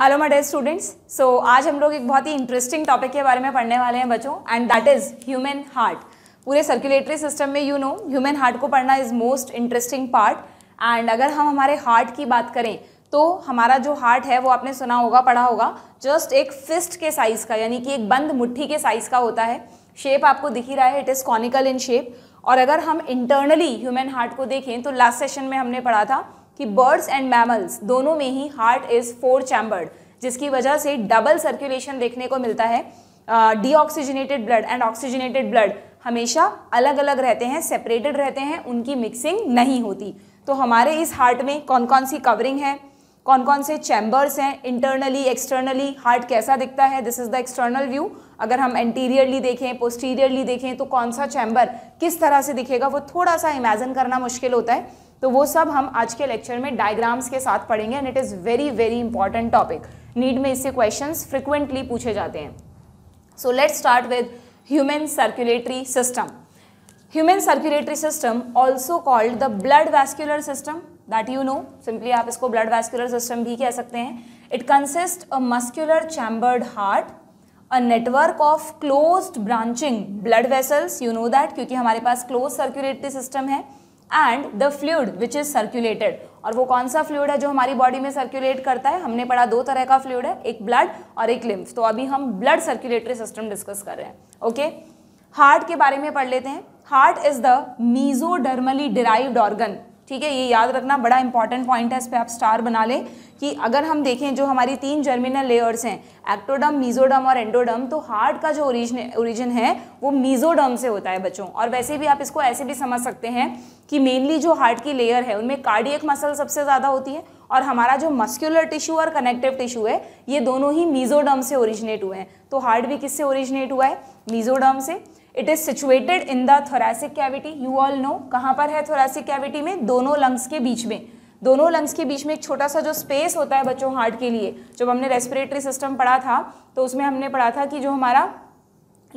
Hello my dear students so आज हम लोग एक बहुत ही इंटरेस्टिंग टॉपिक के बारे में पढ़ने वाले हैं बच्चों and that is human heart पूरे सर्कुलेटरी सिस्टम में यू नो ह्यूमन हार्ट को पढ़ना is most interesting part and अगर हम हमारे हार्ट की बात करें तो हमारा जो हार्ट है वो आपने सुना होगा पढ़ा होगा जस्ट एक फिस्ट के साइज़ का यानी कि एक बंद मुट्ठी के साइज़ का होता है शेप आपको दिख ही रहा है it is conical in shape और अगर हम इंटरनली ह्यूमन हार्ट को देखें तो लास्ट सेशन में हमने पढ़ा था कि बर्ड्स एंड मैमल्स दोनों में ही हार्ट इज़ फोर चैम्बर्ड जिसकी वजह से डबल सर्कुलेशन देखने को मिलता है deoxygenated blood and oxygenated blood हमेशा अलग अलग रहते हैं सेपरेटेड रहते हैं उनकी मिक्सिंग नहीं होती तो हमारे इस हार्ट में कौन कौन सी कवरिंग है कौन कौन से चैम्बर्स हैं इंटरनली एक्सटर्नली हार्ट कैसा दिखता है this is the external view अगर हम एंटीरियरली देखें पोस्टीरियरली देखें तो कौन सा चैम्बर किस तरह से दिखेगा वो थोड़ा सा इमेजिन करना मुश्किल होता है तो वो सब हम आज के लेक्चर में डायग्राम्स के साथ पढ़ेंगे and it is very very important topic NEET में इससे क्वेश्चन फ्रिक्वेंटली पूछे जाते हैं so let start with human circulatory system human circulatory system also called the blood vascular system that you know simply आप इसको ब्लड वैस्क्यूलर सिस्टम भी कह सकते हैं it consist a muscular chambered heart a network of closed branching blood vessels you know that क्योंकि हमारे पास close circulatory system है and the fluid which is circulated और वो कौन सा फ्लूड है जो हमारी बॉडी में सर्क्यूलेट करता है हमने पढ़ा दो तरह का फ्लूड है एक ब्लड और एक लिम्फ तो अभी हम ब्लड सर्क्यूलेटरी सिस्टम डिस्कस कर रहे हैं ओके okay? हार्ट के बारे में पढ़ लेते हैं heart is the mesodermally derived organ ठीक है ये याद रखना बड़ा इंपॉर्टेंट पॉइंट है इस पर आप स्टार बना लें कि अगर हम देखें जो हमारी तीन जर्मिनल लेयर्स हैं एक्टोडम मीजोडम और एंडोडम तो हार्ट का जो ओरिजिन ओरिजिन है वो मीजोडम से होता है बच्चों और वैसे भी आप इसको ऐसे भी समझ सकते हैं कि मेनली जो हार्ट की लेयर है उनमें कार्डियक मसल सबसे ज़्यादा होती है और हमारा जो मस्क्यूलर टिश्यू और कनेक्टिव टिश्यू है ये दोनों ही मीजोडम से ओरिजिनेट हुए हैं तो हार्ट भी किससे ओरिजिनेट हुआ है मीजोडम से it is situated in the thoracic cavity you all know कहाँ पर है थोरासिक कैविटी में दोनों लंग्स के बीच में दोनों लंग्स के बीच में एक छोटा सा जो स्पेस होता है बच्चों हार्ट के लिए जब हमने रेस्पिरेटरी सिस्टम पढ़ा था तो उसमें हमने पढ़ा था कि जो हमारा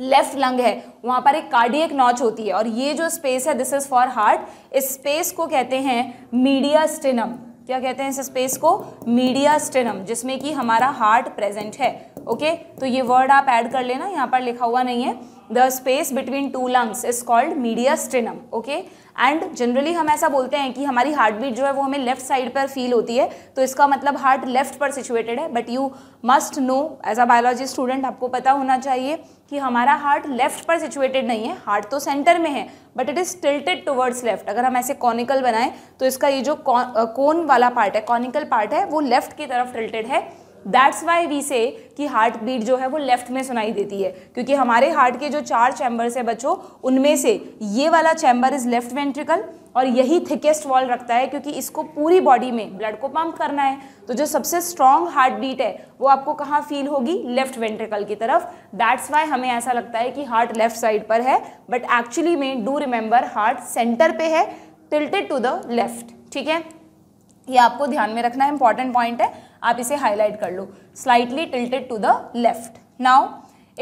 लेफ्ट लंग है वहाँ पर एक कार्डियक नॉच होती है और ये जो स्पेस है दिस इज़ फॉर हार्ट इस स्पेस को कहते हैं मीडिया स्टेनम क्या कहते हैं इस स्पेस को मीडिया स्टेनम जिसमें कि हमारा हार्ट प्रेजेंट है ओके तो ये वर्ड आप ऐड कर लेना यहाँ पर लिखा हुआ नहीं है the space between two lungs is called mediastinum okay and generally हम ऐसा बोलते हैं कि हमारी हार्ट बीट जो है वो हमें लेफ्ट साइड पर फील होती है तो इसका मतलब हार्ट लेफ्ट पर सिचुएटेड है but you must know as a biology student आपको पता होना चाहिए कि हमारा हार्ट लेफ्ट पर सिचुएटेड नहीं है हार्ट तो सेंटर में है but it is tilted towards left अगर हम ऐसे कॉनिकल बनाएं तो इसका ये जो कोन वाला पार्ट है कॉनिकल पार्ट है वो लेफ्ट की तरफ टिल्टेड है दैट्स वाई वी से कि हार्ट बीट जो है वो लेफ्ट में सुनाई देती है क्योंकि हमारे हार्ट के जो चार चैम्बर्स है बच्चों उनमें से ये वाला चैम्बर इज लेफ्ट वेंट्रिकल और यही थिकेस्ट वॉल रखता है क्योंकि इसको पूरी बॉडी में ब्लड को पंप करना है तो जो सबसे स्ट्रॉन्ग हार्ट बीट है वो आपको कहाँ फील होगी लेफ्ट वेंट्रिकल की तरफ दैट्स वाई हमें ऐसा लगता है कि हार्ट लेफ्ट साइड पर है बट एक्चुअली में डू रिमेंबर हार्ट सेंटर पे है टिल्टेड टू द लेफ्ट ठीक है ये आपको ध्यान में रखना इंपॉर्टेंट पॉइंट है आप इसे हाईलाइट कर लो slightly tilted to the left now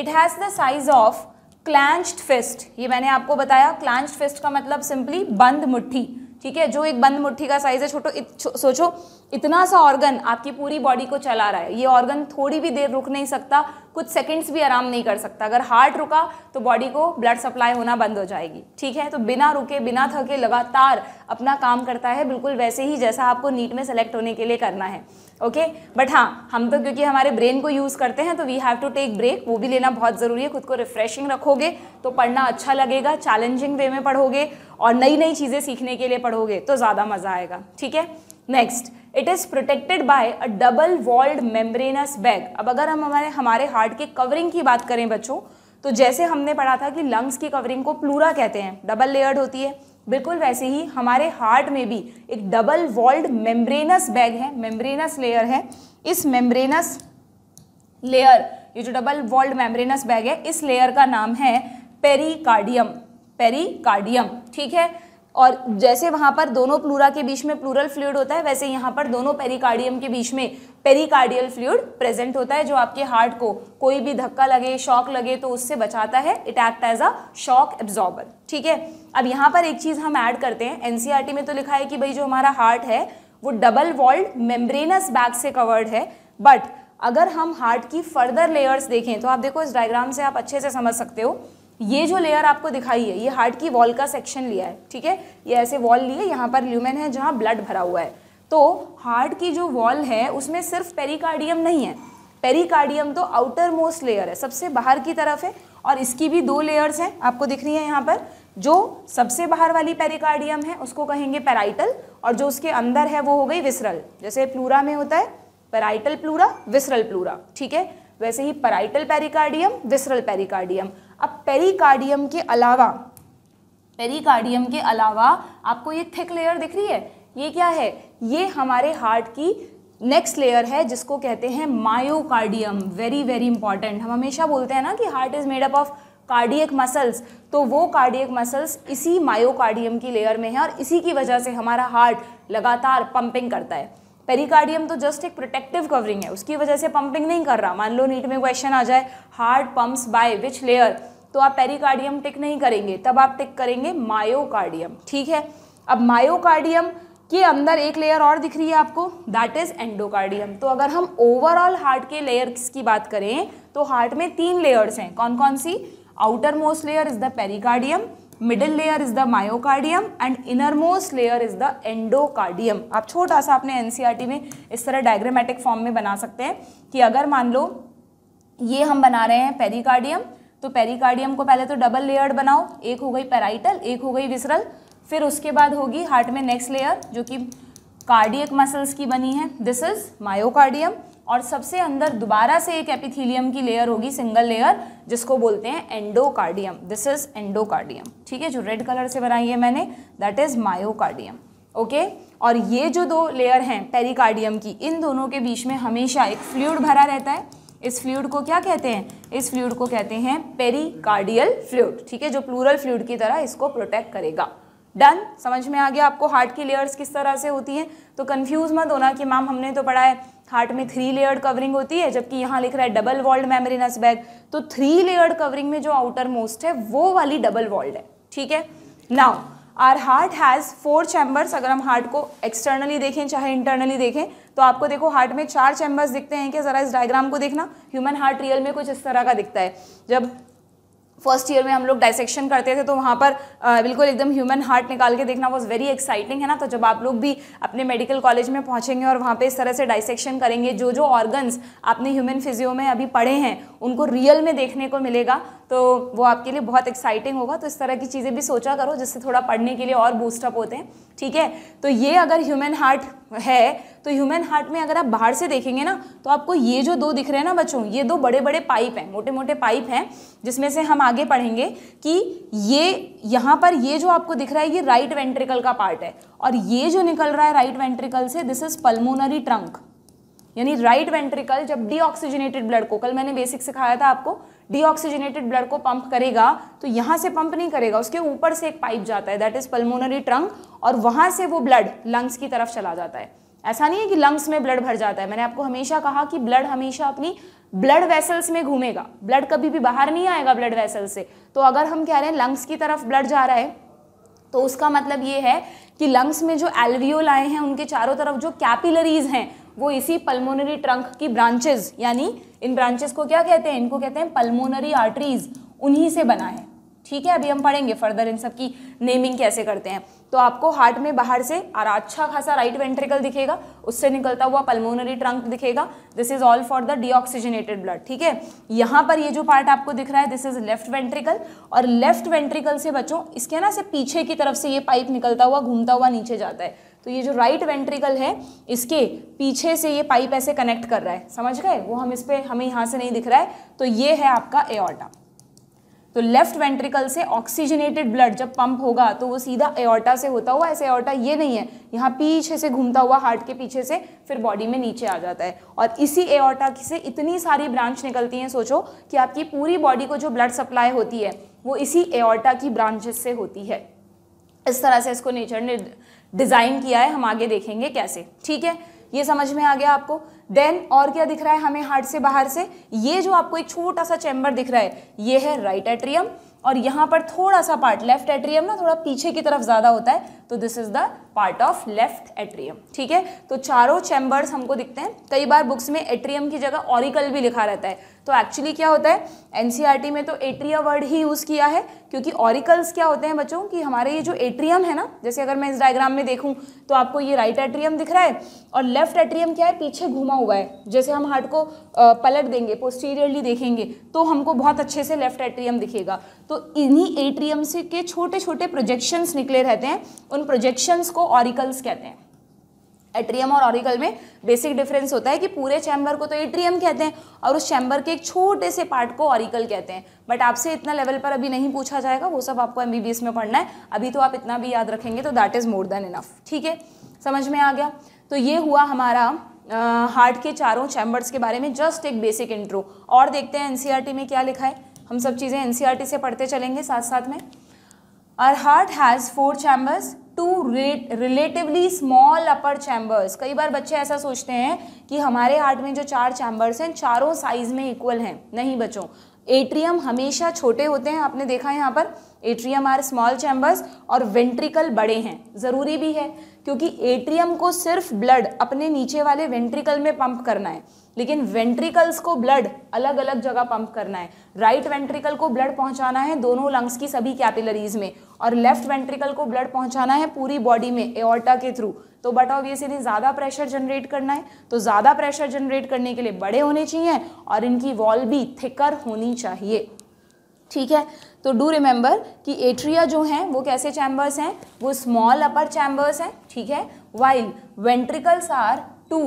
it has the size of clenched fist ये मैंने आपको बताया क्लैंस्ड फिस्ट का मतलब सिंपली बंद मुट्ठी ठीक है जो एक बंद मुट्ठी का साइज है छोटो इत, सोचो इतना सा ऑर्गन आपकी पूरी बॉडी को चला रहा है ये ऑर्गन थोड़ी भी देर रुक नहीं सकता कुछ सेकंड्स भी आराम नहीं कर सकता अगर हार्ट रुका तो बॉडी को ब्लड सप्लाई होना बंद हो जाएगी ठीक है तो बिना रुके बिना थके लगातार अपना काम करता है बिल्कुल वैसे ही जैसा आपको नीट में सेलेक्ट होने के लिए करना है ओके बट हाँ हम तो क्योंकि हमारे ब्रेन को यूज़ करते हैं तो we have to take break वो भी लेना बहुत ज़रूरी है खुद को रिफ्रेशिंग रखोगे तो पढ़ना अच्छा लगेगा चैलेंजिंग वे में पढ़ोगे और नई नई चीज़ें सीखने के लिए पढ़ोगे तो ज़्यादा मज़ा आएगा ठीक है next it is protected by a double walled membranous bag अब अगर हम हमारे हमारे हार्ट के कवरिंग की बात करें बच्चों तो जैसे हमने पढ़ा था कि लंग्स की कवरिंग को प्लूरा कहते हैं डबल लेयर्ड होती है बिल्कुल वैसे ही हमारे हार्ट में भी एक डबल वॉल्ड मेम्ब्रेनस बैग है मेम्ब्रेनस लेयर है इस मेम्ब्रेनस लेयर ये जो डबल वॉल्ड मेम्ब्रेनस बैग है इस लेयर का नाम है पेरिकार्डियम पेरिकार्डियम ठीक है और जैसे वहाँ पर दोनों प्लूरा के बीच में प्लूरल फ्लूड होता है वैसे यहाँ पर दोनों पेरिकार्डियम के बीच में पेरिकार्डियल फ्लूड प्रेजेंट होता है जो आपके हार्ट को कोई भी धक्का लगे शॉक लगे तो उससे बचाता है it act as a shock absorber ठीक है अब यहाँ पर एक चीज़ हम ऐड करते हैं एनसीआरटी e में तो लिखा है कि भाई जो हमारा हार्ट है वो डबल वॉल्ड मेम्ब्रेनस बैग से कवर्ड है बट अगर हम हार्ट की फर्दर लेयर्स देखें तो आप देखो इस डायग्राम से आप अच्छे से समझ सकते हो ये जो लेयर आपको दिखाई है ये हार्ट की वॉल का सेक्शन लिया है ठीक है ये ऐसे वॉल लिए यहाँ पर ल्यूमेन है जहाँ ब्लड भरा हुआ है तो हार्ट की जो वॉल है उसमें सिर्फ पेरिकार्डियम नहीं है पेरिकार्डियम तो आउटर मोस्ट लेयर है सबसे बाहर की तरफ है और इसकी भी दो लेयर्स हैं आपको दिख रही है यहाँ पर जो सबसे बाहर वाली पेरिकार्डियम है उसको कहेंगे पेराइटल और जो उसके अंदर है वो हो गई विसरल जैसे प्लूरा में होता है पेराइटल प्लूरा विसरल प्लूरा ठीक है वैसे ही पेराइटल पेरिकार्डियम विसरल पेरिकार्डियम अब पेरिकार्डियम के अलावा पेरिकार्डियम के अलावा आपको ये थिक लेयर दिख रही है ये क्या है ये हमारे हार्ट की नेक्स्ट लेयर है जिसको कहते हैं मायोकार्डियम वेरी वेरी इंपॉर्टेंट हम हमेशा बोलते हैं ना कि heart is made up of cardiac muscles तो वो कार्डियक मसल्स इसी मायोकार्डियम की लेयर में है और इसी की वजह से हमारा हार्ट लगातार पंपिंग करता है पेरिकार्डियम तो जस्ट एक प्रोटेक्टिव कवरिंग है उसकी वजह से पंपिंग नहीं कर रहा मान लो नीट में क्वेश्चन आ जाए heart pumps by which layer तो आप पेरिकार्डियम टिक नहीं करेंगे तब आप टिक करेंगे मायोकार्डियम ठीक है अब मायोकार्डियम के अंदर एक लेयर और दिख रही है आपको दैट इज एंडोकार्डियम तो अगर हम ओवरऑल हार्ट के लेयर्स की बात करें तो हार्ट में तीन लेयर्स हैं कौन कौन सी outer most layer is the pericardium middle layer is the myocardium and innermost layer is the endocardium आप छोटा सा अपने एनसीईआरटी e में इस तरह डायग्रामेटिक फॉर्म में बना सकते हैं कि अगर मान लो ये हम बना रहे हैं पेरिकार्डियम तो पेरिकार्डियम को पहले तो डबल लेयर्ड बनाओ एक हो गई पेराइटल एक हो गई विसरल फिर उसके बाद होगी हार्ट में नेक्स्ट लेयर जो कि कार्डियक मसल्स की बनी है दिस इज मायोकार्डियम और सबसे अंदर दोबारा से एक एपिथीलियम की लेयर होगी सिंगल लेयर जिसको बोलते हैं एंडोकार्डियम दिस इज एंडोकार्डियम ठीक है जो रेड कलर से बनाई है मैंने दैट इज मायोकार्डियम ओके और ये जो दो लेयर हैं पेरिकार्डियम की इन दोनों के बीच में हमेशा एक फ्लूड भरा रहता है इस फ्लूड को क्या कहते हैं इस फ्लूड को कहते हैं पेरिकार्डियल फ्लूड ठीक है जो प्लूरल फ्लूड की तरह इसको प्रोटेक्ट करेगा डन समझ में आ गया आपको हार्ट की लेयर्स किस तरह से होती हैं तो कन्फ्यूज़ मत होना कि मैम हमने तो पढ़ा है हार्ट में थ्री लेयर्ड कवरिंग होती है जबकि यहाँ लिख रहा है डबल वॉल्ड मेमरिनस बैग तो थ्री लेयर्ड कवरिंग में जो आउटर मोस्ट है वो वाली डबल वॉल्ड है ठीक है now our heart has four chambers अगर हम हार्ट को एक्सटर्नली देखें चाहे इंटरनली देखें तो आपको देखो हार्ट में चार चैम्बर्स दिखते हैं कि ज़रा इस डायग्राम को देखना ह्यूमन हार्ट रियल में कुछ इस तरह का दिखता है जब फर्स्ट ईयर में हम लोग डाइसेक्शन करते थे तो वहाँ पर बिल्कुल एकदम ह्यूमन हार्ट निकाल के देखना वॉज वेरी एक्साइटिंग है ना तो जब आप लोग भी अपने मेडिकल कॉलेज में पहुँचेंगे और वहाँ पे इस तरह से डाइसेक्शन करेंगे जो जो ऑर्गन्स आपने ह्यूमन फिजियो में अभी पढ़े हैं उनको रियल में देखने को मिलेगा तो वो आपके लिए बहुत एक्साइटिंग होगा तो इस तरह की चीज़ें भी सोचा करो जिससे थोड़ा पढ़ने के लिए और बूस्टअप होते हैं ठीक है तो ये अगर ह्यूमन हार्ट है तो ह्यूमन हार्ट में अगर आप बाहर से देखेंगे ना तो आपको ये जो दो दिख रहे हैं ना बच्चों ये दो बड़े बड़े पाइप हैं मोटे मोटे पाइप हैं जिसमें से हम आगे पढ़ेंगे कि ये यहाँ पर ये जो आपको दिख रहा है ये राइट वेंट्रिकल का पार्ट है और ये जो निकल रहा है राइट वेंट्रिकल से दिस इज पल्मोनरी ट्रंक यानी राइट वेंट्रिकल जब डीऑक्सीजनेटेड ब्लड को कल मैंने बेसिक सिखाया था आपको डीऑक्सीजनेटेड ब्लड को पंप करेगा तो यहाँ से पंप नहीं करेगा उसके ऊपर से एक पाइप जाता है दैट इज पल्मोनरी ट्रंक और वहाँ से वो ब्लड लंग्स की तरफ चला जाता है ऐसा नहीं है कि लंग्स में ब्लड भर जाता है मैंने आपको हमेशा कहा कि ब्लड हमेशा अपनी ब्लड वेसल्स में घूमेगा ब्लड कभी भी बाहर नहीं आएगा ब्लड वेसल से तो अगर हम कह रहे हैं लंग्स की तरफ ब्लड जा रहा है तो उसका मतलब ये है कि लंग्स में जो एल्वियोल आए हैं उनके चारों तरफ जो कैपिलरीज हैं वो इसी पल्मोनरी ट्रंक की ब्रांचेज यानी इन ब्रांचेज को क्या कहते हैं इनको कहते हैं पल्मोनरी आर्टरीज उन्हीं से बना है ठीक है अभी हम पढ़ेंगे फर्दर इन सब की नेमिंग कैसे करते हैं तो आपको हार्ट में बाहर से और अच्छा खासा राइट वेंट्रिकल दिखेगा उससे निकलता हुआ पल्मोनरी ट्रंक दिखेगा this is all for the deoxygenated blood ठीक है यहाँ पर ये जो पार्ट आपको दिख रहा है दिस इज लेफ्ट वेंट्रिकल और लेफ्ट वेंट्रिकल से बचो इसके ना से पीछे की तरफ से ये पाइप निकलता हुआ घूमता हुआ नीचे जाता है तो ये जो राइट वेंट्रिकल है इसके पीछे से ये पाइप ऐसे कनेक्ट कर रहा है समझ गए वो हम इस पर हमें यहाँ से नहीं दिख रहा है तो ये है आपका एओर्टा तो लेफ्ट वेंट्रिकल से ऑक्सीजनेटेड ब्लड जब पंप होगा तो वो सीधा एओर्टा से होता हुआ ऐसे एओर्टा ये नहीं है यहाँ पीछे से घूमता हुआ हार्ट के पीछे से फिर बॉडी में नीचे आ जाता है और इसी एओर्टा से इतनी सारी ब्रांच निकलती हैं सोचो कि आपकी पूरी बॉडी को जो ब्लड सप्लाई होती है वो इसी एओर्टा की ब्रांचेस से होती है इस तरह से इसको नेचर ने डिज़ाइन किया है हम आगे देखेंगे कैसे ठीक है ये समझ में आ गया आपको देन और क्या दिख रहा है हमें हार्ट से बाहर से ये जो आपको एक छोटा सा चैम्बर दिख रहा है ये है राइट एट्रियम और यहां पर थोड़ा सा पार्ट लेफ्ट एट्रियम ना थोड़ा पीछे की तरफ ज़्यादा होता है तो this is the part of left atrium ठीक है तो चारों चैम्बर्स हमको दिखते हैं कई बार बुक्स में एट्रियम की जगह ऑरिकल भी लिखा रहता है तो एक्चुअली क्या होता है एन e में तो एट्रिया वर्ड ही यूज़ किया है क्योंकि ऑरिकल्स क्या होते हैं बच्चों कि हमारे ये जो एट्रियम है ना जैसे अगर मैं इस डायग्राम में देखूँ तो आपको ये राइट एट्रियम दिख रहा है और लेफ्ट एट्रियम क्या है पीछे घुमा हुआ है जैसे हम हार्ट को पलट देंगे पोस्टीरियरली देखेंगे तो हमको बहुत अच्छे से लेफ्ट एट्रियम दिखेगा तो इन्हीं एट्रियम से के छोटे छोटे प्रोजेक्शंस निकले रहते हैं उन प्रोजेक्शंस को ऑरिकल्स कहते हैं एट्रियम और ऑरिकल में बेसिक डिफरेंस होता है कि पूरे चैम्बर को तो एट्रियम कहते हैं और उस चैम्बर के एक छोटे से पार्ट को ऑरिकल कहते हैं बट आपसे इतना लेवल पर अभी नहीं पूछा जाएगा वो सब आपको एम में पढ़ना है अभी तो आप इतना भी याद रखेंगे तो that is more than enough ठीक है समझ में आ गया तो ये हुआ हमारा हार्ट uh, के चारों चैम्बर्स के बारे में जस्ट एक बेसिक इंट्रो और देखते हैं एनसीईआरटी e में क्या लिखा है हम सब चीज़ें एनसीईआरटी e से पढ़ते चलेंगे साथ साथ में our heart has four chambers two relatively small upper chambers कई बार बच्चे ऐसा सोचते हैं कि हमारे हार्ट में जो चार चैम्बर्स हैं चारों साइज में इक्वल हैं नहीं बच्चों एट्रियम हमेशा छोटे होते हैं आपने देखा है यहाँ पर एट्रियम आर स्मॉल चैम्बर्स और वेंट्रिकल बड़े हैं ज़रूरी भी है क्योंकि एट्रियम को सिर्फ ब्लड अपने नीचे वाले वेंट्रिकल में पंप करना है लेकिन वेंट्रिकल्स को ब्लड अलग अलग जगह पंप करना है राइट right वेंट्रिकल को ब्लड पहुंचाना है दोनों लंग्स की सभी कैपिलरीज में और लेफ्ट वेंट्रिकल को ब्लड पहुंचाना है पूरी बॉडी में एओर्टा के थ्रू तो बट ऑब्वियसली ज़्यादा प्रेशर जनरेट करना है तो ज़्यादा प्रेशर जनरेट करने के लिए बड़े होने चाहिए और इनकी वॉल भी थिकर होनी चाहिए ठीक है तो डू रिमेंबर कि एट्रिया जो हैं वो कैसे चैम्बर्स हैं वो स्मॉल अपर चैम्बर्स हैं ठीक है while ventricles are two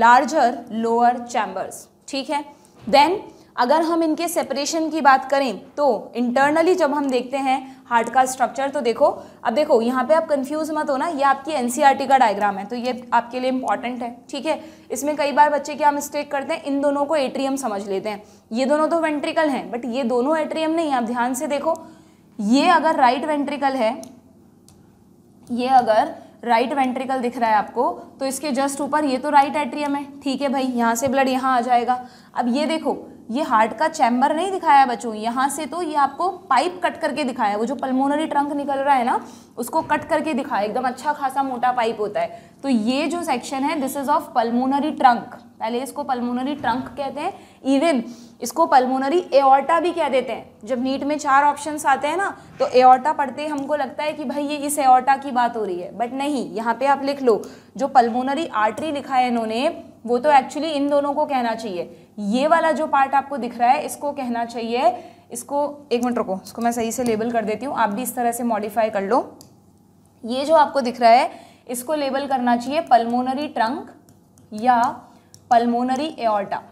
larger lower chambers ठीक है देन अगर हम इनके सेपरेशन की बात करें तो इंटरनली जब हम देखते हैं हार्ट का स्ट्रक्चर तो देखो अब देखो यहाँ पे आप कंफ्यूज मत होना ये आपकी एनसीईआरटी e का डायग्राम है तो ये आपके लिए इंपॉर्टेंट है ठीक है इसमें कई बार बच्चे क्या मिस्टेक करते हैं इन दोनों को एट्रियम समझ लेते हैं ये दोनों तो वेंट्रिकल हैं बट ये दोनों एट्रियम नहीं आप ध्यान से देखो ये अगर राइट वेंट्रिकल है ये अगर राइट वेंट्रिकल दिख रहा है आपको तो इसके जस्ट ऊपर ये तो राइट एट्रियम है ठीक है भाई यहाँ से ब्लड यहाँ आ जाएगा अब ये देखो ये हार्ट का चैम्बर नहीं दिखाया बच्चों यहाँ से तो ये आपको पाइप कट करके दिखाया वो जो पल्मोनरी ट्रंक निकल रहा है ना उसको कट करके दिखाया एकदम अच्छा खासा मोटा पाइप होता है तो ये जो सेक्शन है this is of pulmonary trunk पहले इसको पल्मोनरी ट्रंक कहते हैं इवन इसको पल्मोनरी एओर्टा भी कह देते हैं जब नीट में चार ऑप्शन आते हैं ना तो एओर्टा पढ़ते हमको लगता है कि भाई ये इस एओर्टा की बात हो रही है बट नहीं यहाँ पे आप लिख लो जो पल्मोनरी आर्टरी लिखा है इन्होंने वो तो एक्चुअली इन दोनों को कहना चाहिए ये वाला जो पार्ट आपको दिख रहा है इसको कहना चाहिए इसको एक मिनट रुको इसको मैं सही से लेबल कर देती हूँ आप भी इस तरह से मॉडिफाई कर लो ये जो आपको दिख रहा है इसको लेबल करना चाहिए पल्मोनरी ट्रंक या पल्मोनरी एओर्टा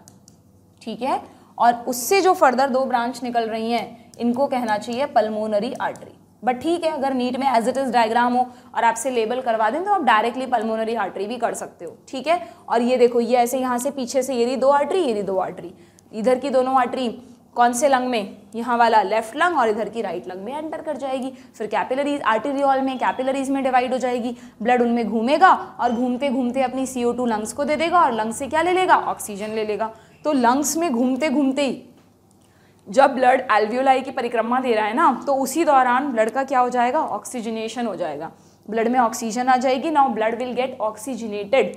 ठीक है और उससे जो फर्दर दो ब्रांच निकल रही हैं इनको कहना चाहिए पल्मोनरी आर्टरी बट ठीक है अगर नीट में एज इट इज़ डायग्राम हो और आपसे लेबल करवा दें तो आप डायरेक्टली पल्मोनरी आर्टरी भी कर सकते हो ठीक है और ये देखो ये ऐसे यहाँ से पीछे से ये रही दो आर्टरी ये रही दो आर्टरी इधर की दोनों आर्टरी कौन से लंग में यहाँ वाला लेफ्ट लंग और इधर की राइट लंग में एंटर कर जाएगी फिर कैपिलरीज आर्टेरियल में कैपिलरीज में डिवाइड हो जाएगी ब्लड उनमें घूमेगा और घूमते घूमते अपनी सी लंग्स को दे देगा और लंग्स से क्या ले लेगा ऑक्सीजन ले लेगा तो लंग्स में घूमते घूमते ही जब ब्लड एल्वियोलाई की परिक्रमा दे रहा है ना तो उसी दौरान ब्लड का क्या हो जाएगा ऑक्सीजनेशन हो जाएगा ब्लड में ऑक्सीजन आ जाएगी now blood will get oxygenated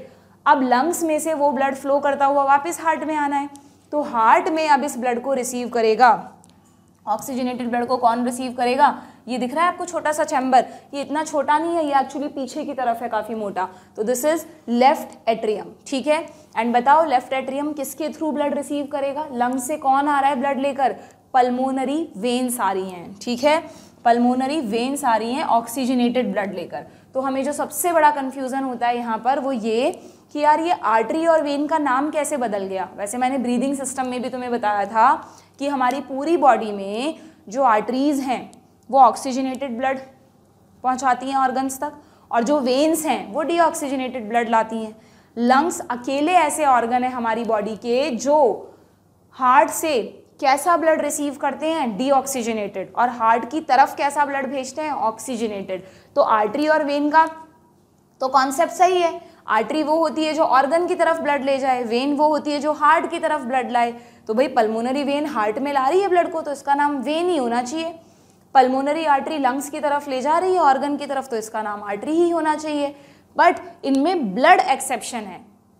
अब लंग्स में से वो ब्लड फ्लो करता हुआ वापस हार्ट में आना है तो हार्ट में अब इस ब्लड को रिसीव करेगा ऑक्सीजनेटेड ब्लड को कौन रिसीव करेगा ये दिख रहा है आपको छोटा सा चैम्बर ये इतना छोटा नहीं है ये एक्चुअली पीछे की तरफ है काफ़ी मोटा तो दिस इज लेफ्ट एट्रियम ठीक है एंड बताओ लेफ्ट एट्रियम किसके थ्रू ब्लड रिसीव करेगा लंग से कौन आ रहा है ब्लड लेकर पल्मोनरी वेन्स आ रही हैं ठीक है पल्मोनरी वेन्स आ रही हैं ऑक्सीजनेटेड ब्लड लेकर तो हमें जो सबसे बड़ा कन्फ्यूज़न होता है यहाँ पर वो ये कि यार ये आर्टरी और वेन का नाम कैसे बदल गया वैसे मैंने ब्रीदिंग सिस्टम में भी तुम्हें बताया था कि हमारी पूरी बॉडी में जो आर्टरीज़ हैं वो ऑक्सीजनेटेड ब्लड पहुंचाती हैं ऑर्गन्स तक और जो वेन्स हैं वो डीऑक्सीजनेटेड ब्लड लाती हैं लंग्स अकेले ऐसे ऑर्गन है हमारी बॉडी के जो हार्ट से कैसा ब्लड रिसीव करते हैं डीऑक्सीजनेटेड और हार्ट की तरफ कैसा ब्लड भेजते हैं ऑक्सीजनेटेड तो आर्टरी और वेन का तो कॉन्सेप्ट सही है आर्टरी वो होती है जो ऑर्गन की तरफ ब्लड ले जाए वेन वो होती है जो हार्ट की तरफ ब्लड लाए तो भाई पल्मोनरी वेन हार्ट में ला रही है ब्लड को तो इसका नाम वेन ही होना चाहिए पल्मोनरी आर्टरी लंग्स की तरफ ले जा रही है ऑर्गन की तरफ तो इसका नाम आर्टरी ही होना चाहिए बट इनमें ब्लड एक्सेप्शन है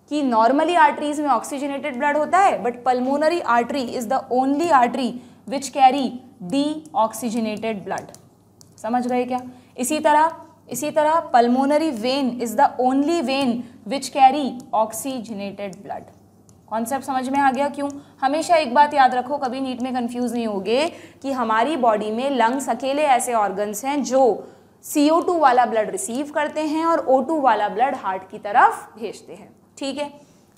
कि नॉर्मली आर्टरीज में ऑक्सीजनेटेड ब्लड होता है but pulmonary artery is the only artery which carry deoxygenated blood समझ गए क्या इसी तरह इसी तरह pulmonary vein is the only vein which carry oxygenated blood concept समझ में आ गया क्यों हमेशा एक बात याद रखो कभी नीट में कंफ्यूज नहीं होगे कि हमारी बॉडी में लंग्स अकेले ऐसे ऑर्गन्स हैं जो सी वाला ब्लड रिसीव करते हैं और ओ वाला ब्लड हार्ट की तरफ भेजते हैं ठीक है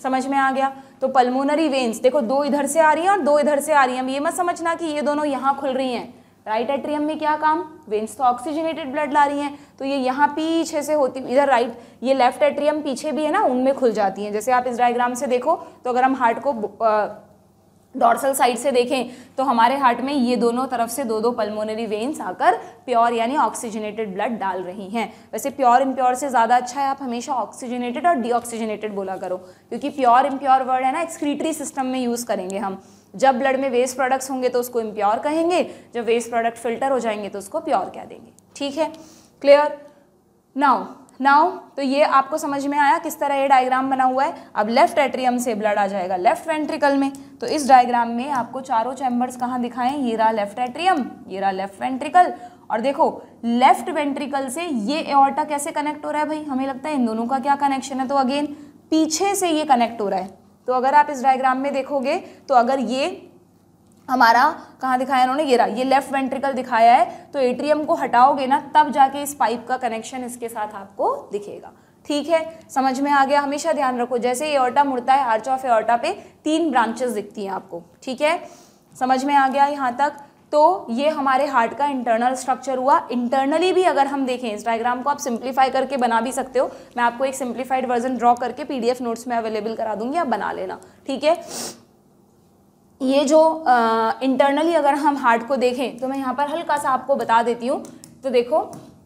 समझ में आ गया तो पल्मोनरी वेन्स देखो दो इधर से आ रही हैं और दो इधर से आ रही हैं ये मत समझना कि ये दोनों यहाँ खुल रही हैं राइट right एट्रियम में क्या काम वेन्स तो ऑक्सीजनेटेड ब्लड ला रही हैं तो ये यहाँ पीछे से होती इधर राइट right, ये लेफ्ट एट्रियम पीछे भी है ना उनमें खुल जाती हैं जैसे आप इस डायग्राम से देखो तो अगर हम हार्ट को डॉर्सल साइड से देखें तो हमारे हार्ट में ये दोनों तरफ से दो दो पल्मोनरी वेन्स आकर प्योर यानी ऑक्सीजनेटेड ब्लड डाल रही हैं वैसे प्योर इम्प्योर से ज़्यादा अच्छा है आप हमेशा ऑक्सीजनेटेड और डीऑक्सीजनेटेड बोला करो क्योंकि प्योर इम्प्योर वर्ड है ना एक्सक्रीटरी सिस्टम में यूज़ करेंगे हम जब ब्लड में वेस्ट प्रोडक्ट्स होंगे तो उसको इम्प्योर कहेंगे जब वेस्ट प्रोडक्ट फिल्टर हो जाएंगे तो उसको प्योर कह देंगे ठीक है क्लियर नाउ नाउ तो ये आपको समझ में आया किस तरह ये डायग्राम बना हुआ है अब लेफ्ट एट्रियम से ब्लड आ जाएगा लेफ्ट वेंट्रिकल में तो इस डायग्राम में आपको चारों चैम्बर्स कहाँ दिखाएं ये रहा लेफ्ट एट्रियम ये रहा लेफ्ट वेंट्रिकल और देखो लेफ्ट वेंट्रिकल से ये एओर्टा कैसे कनेक्ट हो रहा है भाई हमें लगता है इन दोनों का क्या कनेक्शन है तो अगेन पीछे से ये कनेक्ट हो रहा है तो अगर आप इस डायग्राम में देखोगे तो अगर ये हमारा कहाँ दिखाया उन्होंने ये रहा ये लेफ्ट वेंट्रिकल दिखाया है तो एट्रियम को हटाओगे ना तब जाके इस पाइप का कनेक्शन इसके साथ आपको दिखेगा ठीक है समझ में आ गया हमेशा ध्यान रखो जैसे एओर्टा मुड़ता है आर्च ऑफ एओर्टा पे तीन ब्रांचेस दिखती हैं आपको ठीक है समझ में आ गया यहाँ तक तो ये हमारे हार्ट का इंटरनल स्ट्रक्चर हुआ इंटरनली भी अगर हम देखें इंस्टाग्राम को आप सिंप्लीफाई करके बना भी सकते हो मैं आपको एक सिंप्लीफाइड वर्जन ड्रॉ करके पीडीएफ नोट्स में अवेलेबल करा दूंगी आप बना लेना ठीक है ये जो इंटरनली अगर हम हार्ट को देखें तो मैं यहाँ पर हल्का सा आपको बता देती हूँ तो देखो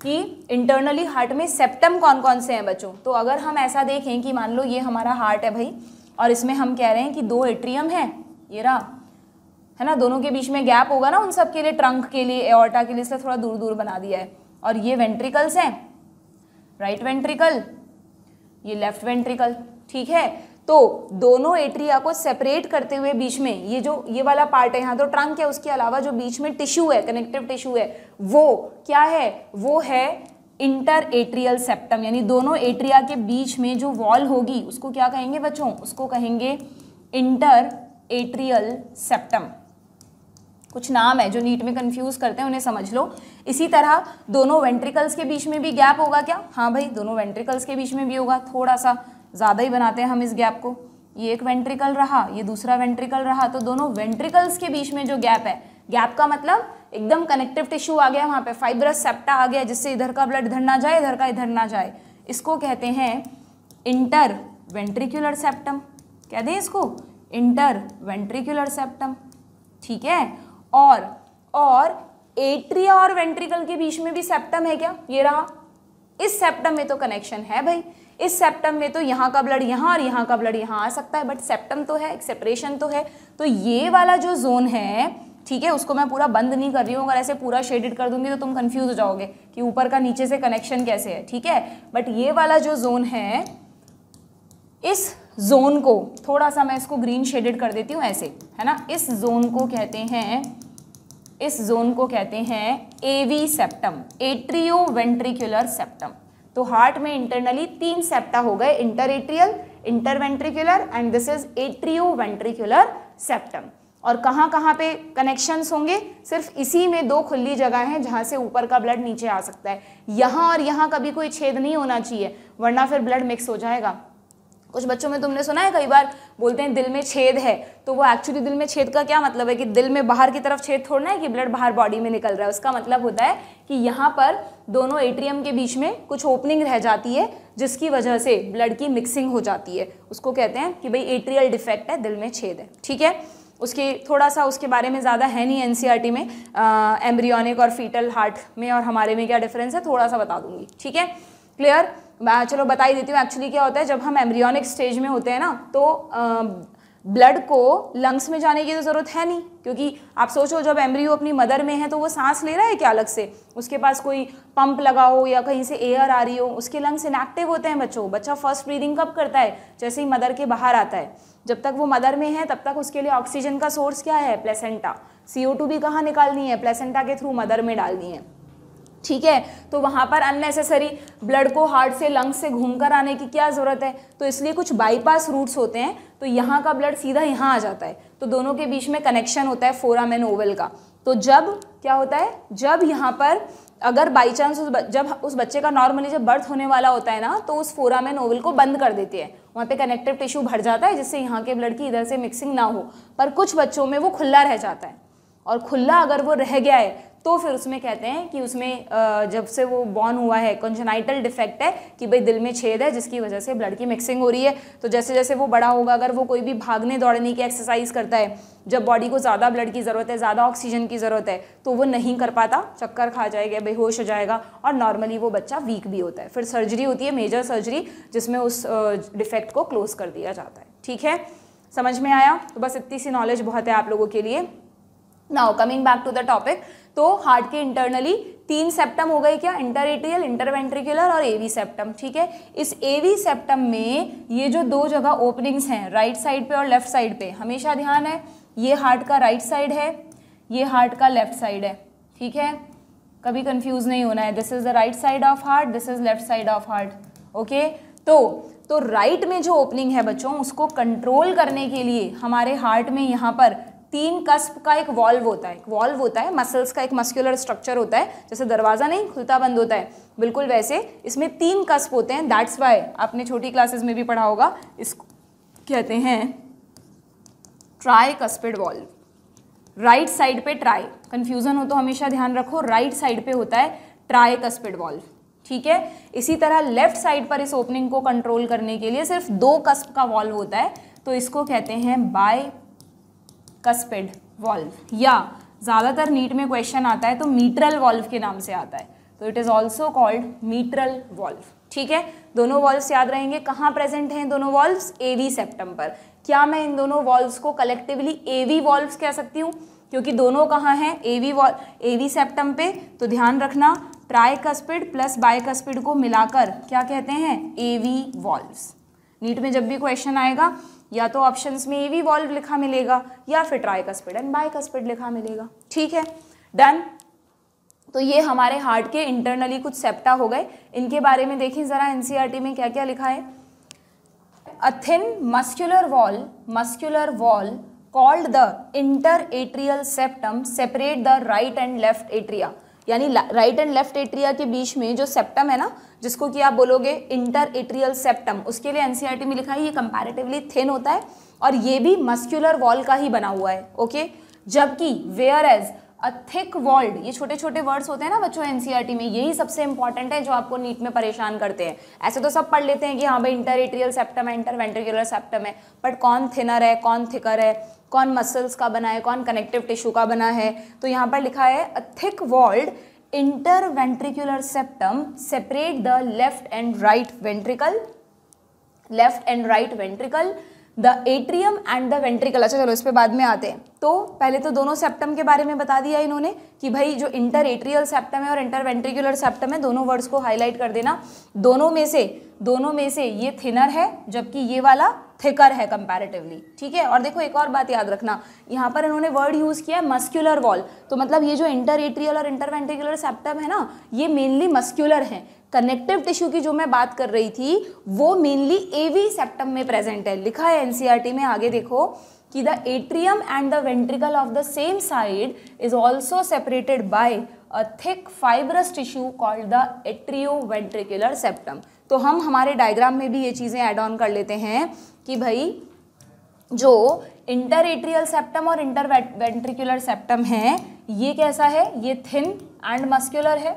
कि इंटरनली हार्ट में सेप्टम कौन कौन से हैं बच्चों तो अगर हम ऐसा देखें कि मान लो ये हमारा हार्ट है भाई और इसमें हम कह रहे हैं कि दो एट्रियम है ये रहा है ना दोनों के बीच में गैप होगा ना उन सब के लिए ट्रंक के लिए एओर्टा के लिए इसलिए थोड़ा दूर दूर बना दिया है और ये वेंट्रिकल्स हैं राइट वेंट्रिकल ये लेफ्ट वेंट्रिकल ठीक है तो दोनों एट्रिया को सेपरेट करते हुए बीच में ये जो ये वाला पार्ट है यहाँ तो ट्रंक है उसके अलावा जो बीच में टिश्यू है कनेक्टिव टिश्यू है वो क्या है वो है इंटर एट्रियल सेप्टम यानी दोनों एट्रिया के बीच में जो वॉल होगी उसको क्या कहेंगे बच्चों उसको कहेंगे इंटर एट्रियल सेप्टम कुछ नाम है जो नीट में कंफ्यूज करते हैं उन्हें समझ लो इसी तरह दोनों वेंट्रिकल्स के बीच में भी गैप होगा क्या हाँ भाई दोनों वेंट्रिकल्स के बीच में भी होगा थोड़ा सा ज़्यादा ही बनाते हैं हम इस गैप को ये एक वेंट्रिकल रहा ये दूसरा वेंट्रिकल रहा तो दोनों वेंट्रिकल्स के बीच में जो गैप है गैप का मतलब एकदम कनेक्टिव टिश्यू आ गया वहाँ पर फाइब्रस सेप्टा आ गया जिससे इधर का ब्लड इधर ना जाए इधर का इधर ना जाए इसको कहते हैं इंटर वेंट्रिकुलर सेप्टम कह दें इसको इंटर वेंट्रिकुलर सेप्टम ठीक है और और एट्रिया और वेंट्रिकल के बीच में भी सेप्टम है क्या ये रहा इस सेप्टम में तो कनेक्शन है भाई इस सेप्टम में तो यहाँ का ब्लड यहाँ और यहाँ का ब्लड यहाँ आ सकता है बट सेप्टम तो है सेपरेशन तो है तो ये वाला जो जोन है ठीक है उसको मैं पूरा बंद नहीं कर रही हूँ अगर ऐसे पूरा शेडेड कर दूंगी तो तुम कन्फ्यूज हो जाओगे कि ऊपर का नीचे से कनेक्शन कैसे है ठीक है बट ये वाला जो जोन है इस जोन को थोड़ा सा मैं इसको ग्रीन शेडेड कर देती हूँ ऐसे है ना इस जोन को कहते हैं इस जोन को कहते हैं AV septum atrio ventricular septum तो हार्ट में इंटरनली तीन सेप्टा हो गए inter atrial interventricular and this is atrio ventricular septum और कहाँ कहाँ पे कनेक्शंस होंगे सिर्फ इसी में दो खुली जगह हैं जहाँ से ऊपर का ब्लड नीचे आ सकता है यहाँ और यहाँ कभी कोई छेद नहीं होना चाहिए वरना फिर ब्लड मिक्स हो जाएगा कुछ बच्चों में तुमने सुना है कई बार बोलते हैं दिल में छेद है तो वो एक्चुअली दिल में छेद का क्या मतलब है कि दिल में बाहर की तरफ छेद थोड़ना है कि ब्लड बाहर बॉडी में निकल रहा है उसका मतलब होता है कि यहाँ पर दोनों एट्रियम के बीच में कुछ ओपनिंग रह जाती है जिसकी वजह से ब्लड की मिक्सिंग हो जाती है उसको कहते हैं कि भाई एट्रियल डिफेक्ट है दिल में छेद है ठीक है उसके थोड़ा सा उसके बारे में ज़्यादा है नहीं एन e में एम्ब्रियोनिक और फीटल हार्ट में और हमारे में क्या डिफरेंस है थोड़ा सा बता दूंगी ठीक है क्लियर चलो बताई देती हूँ एक्चुअली क्या होता है जब हम एम्ब्रियोनिक स्टेज में होते हैं ना तो ब्लड को लंग्स में जाने की तो ज़रूरत है नहीं क्योंकि आप सोचो जब एम्ब्रियो अपनी मदर में है तो वो सांस ले रहा है क्या अलग से उसके पास कोई पंप लगा हो या कहीं से एयर आ रही हो उसके लंग्स इनएक्टिव होते हैं बच्चों बच्चा फर्स्ट ब्रीदिंग कब करता है जैसे ही मदर के बाहर आता है जब तक वो मदर में है तब तक उसके लिए ऑक्सीजन का सोर्स क्या है प्लेसेंटा सी भी कहाँ निकालनी है प्लेसेंटा के थ्रू मदर में डालनी है ठीक है तो वहाँ पर अननेसेसरी ब्लड को हार्ट से लंग्स से घूम कर आने की क्या ज़रूरत है तो इसलिए कुछ बाईपास रूट्स होते हैं तो यहाँ का ब्लड सीधा यहाँ आ जाता है तो दोनों के बीच में कनेक्शन होता है मैन ओवल का तो जब क्या होता है जब यहाँ पर अगर बाई चांस उस जब उस बच्चे का नॉर्मली जब बर्थ होने वाला होता है ना तो उस मैन ओवल को बंद कर देती है वहाँ पे कनेक्टिव टिश्यू भर जाता है जिससे यहाँ के ब्लड की इधर से मिक्सिंग ना हो पर कुछ बच्चों में वो खुला रह जाता है और खुला अगर वो रह गया है तो फिर उसमें कहते हैं कि उसमें जब से वो बॉर्न हुआ है कंजनाइटल डिफेक्ट है कि भाई दिल में छेद है जिसकी वजह से ब्लड की मिक्सिंग हो रही है तो जैसे जैसे वो बड़ा होगा अगर वो कोई भी भागने दौड़ने की एक्सरसाइज करता है जब बॉडी को ज़्यादा ब्लड की ज़रूरत है ज़्यादा ऑक्सीजन की ज़रूरत है तो वो नहीं कर पाता चक्कर खा जाएगा बेहोश हो जाएगा और नॉर्मली वो बच्चा वीक भी होता है फिर सर्जरी होती है मेजर सर्जरी जिसमें उस डिफेक्ट को क्लोज कर दिया जाता है ठीक है समझ में आया तो बस इतनी सी नॉलेज बहुत है आप लोगों के लिए now coming back to the topic तो हार्ट के इंटरनली तीन सेप्टम हो गए क्या इंटरएटियल इंटरवेंट्रिकुलर और एवी सेप्टम ठीक है इस एवी सेप्टम में ये जो दो जगह ओपनिंग्स हैं राइट साइड पे और लेफ्ट साइड पे हमेशा ध्यान है ये हार्ट का राइट साइड है ये हार्ट का लेफ्ट साइड है ठीक है कभी कंफ्यूज नहीं होना है this is the right side of heart this is left side of heart okay तो तो राइट में जो ओपनिंग है बच्चों उसको कंट्रोल करने के लिए हमारे हार्ट में यहाँ पर तीन कस्प का एक वॉल्व होता है एक वॉल्व होता है मसल्स का एक मस्क्यूलर स्ट्रक्चर होता है जैसे दरवाज़ा नहीं खुलता बंद होता है बिल्कुल वैसे इसमें तीन कस्प होते हैं दैट्स वाई आपने छोटी क्लासेस में भी पढ़ा होगा इसको कहते हैं tricuspid valve right side पे ट्राई कंफ्यूजन हो तो हमेशा ध्यान रखो राइट साइड पे होता है ट्राई कस्पिड वॉल्व ठीक है इसी तरह लेफ्ट साइड पर इस ओपनिंग को कंट्रोल करने के लिए सिर्फ दो कस्प का वॉल्व होता है तो इसको कहते हैं बाय कस्पिड वॉल्व या ज़्यादातर नीट में क्वेश्चन आता है तो मीट्रल वॉल्व के नाम से आता है तो it is also called mitral valve ठीक है दोनों वॉल्व्स याद रहेंगे कहाँ प्रेजेंट हैं दोनों वॉल्व्स एवी सेप्टम पर क्या मैं इन दोनों वॉल्व्स को कलेक्टिवली एवी वॉल्व्स कह सकती हूँ क्योंकि दोनों कहाँ हैं एवी वॉल एवी सेप्टम पे तो ध्यान रखना ट्राइकस्पिड प्लस कस्पिड को मिलाकर क्या कहते हैं ए वी वॉल्व्स नीट में जब भी क्वेश्चन आएगा या तो ऑप्शंस में ए वॉल्व लिखा मिलेगा या फिर tricuspid and bicuspid लिखा मिलेगा ठीक है डन तो ये हमारे हार्ट के इंटरनली कुछ सेप्टा हो गए इनके बारे में देखें ज़रा एनसीईआरटी e में क्या क्या लिखा है a thin muscular wall muscular wall called the interatrial septum separate the right and left atria यानी राइट एंड लेफ्ट एट्रिया के बीच में जो सेप्टम है ना जिसको कि आप बोलोगे इंटर एट्रियल सेप्टम उसके लिए एनसीईआरटी e में लिखा है ये कंपैरेटिवली थिन होता है और ये भी मस्क्यूलर वॉल का ही बना हुआ है ओके जबकि whereas a thick walled ये छोटे छोटे वर्ड्स होते हैं ना बच्चों एनसीईआरटी e में यही सबसे इंपॉर्टेंट है जो आपको नीट में परेशान करते हैं ऐसे तो सब पढ़ लेते हैं कि हाँ भाई इंटर एट्रियल सेप्टम है इंटर वेंट्रिकुलर सेप्टम है बट कौन थिनर है कौन थिकर है कौन मसल्स का बना है कौन कनेक्टिव टिश्यू का बना है तो यहाँ पर लिखा है a thick walled interventricular septum separate the left and right ventricle left and right ventricle the atrium and the ventricle अच्छा चलो इस पर बाद में आते हैं तो पहले तो दोनों सेप्टम के बारे में बता दिया इन्होंने कि भाई जो इंटर एट्रियल सेप्टम है और इंटर वेंट्रिकुलर सेप्टम है दोनों वर्ड्स को हाईलाइट कर देना दोनों में से दोनों में से ये थिनर है जबकि ये वाला थिकर है कंपैरेटिवली ठीक है और देखो एक और बात याद रखना यहाँ पर इन्होंने वर्ड यूज़ किया है मस्क्यूलर वॉल तो मतलब ये जो इंटर एट्रियल और इंटर वेंट्रिकुलर सेप्टम है ना ये मेनली मस्क्यूलर है कनेक्टिव टिश्यू की जो मैं बात कर रही थी वो मेनली एवी सेप्टम में प्रेजेंट है लिखा है एनसीईआरटी e में आगे देखो कि the atrium and the ventricle of the same side is also separated by a thick fibrous tissue called the atrio ventricular septum तो हम हमारे डायग्राम में भी ये चीज़ें एड ऑन कर लेते हैं कि भाई जो इंटर एट्रियल सेप्टम और इंटर वेंट्रिकुलर सेप्टम है ये कैसा है ये थिन एंड मस्क्यूलर है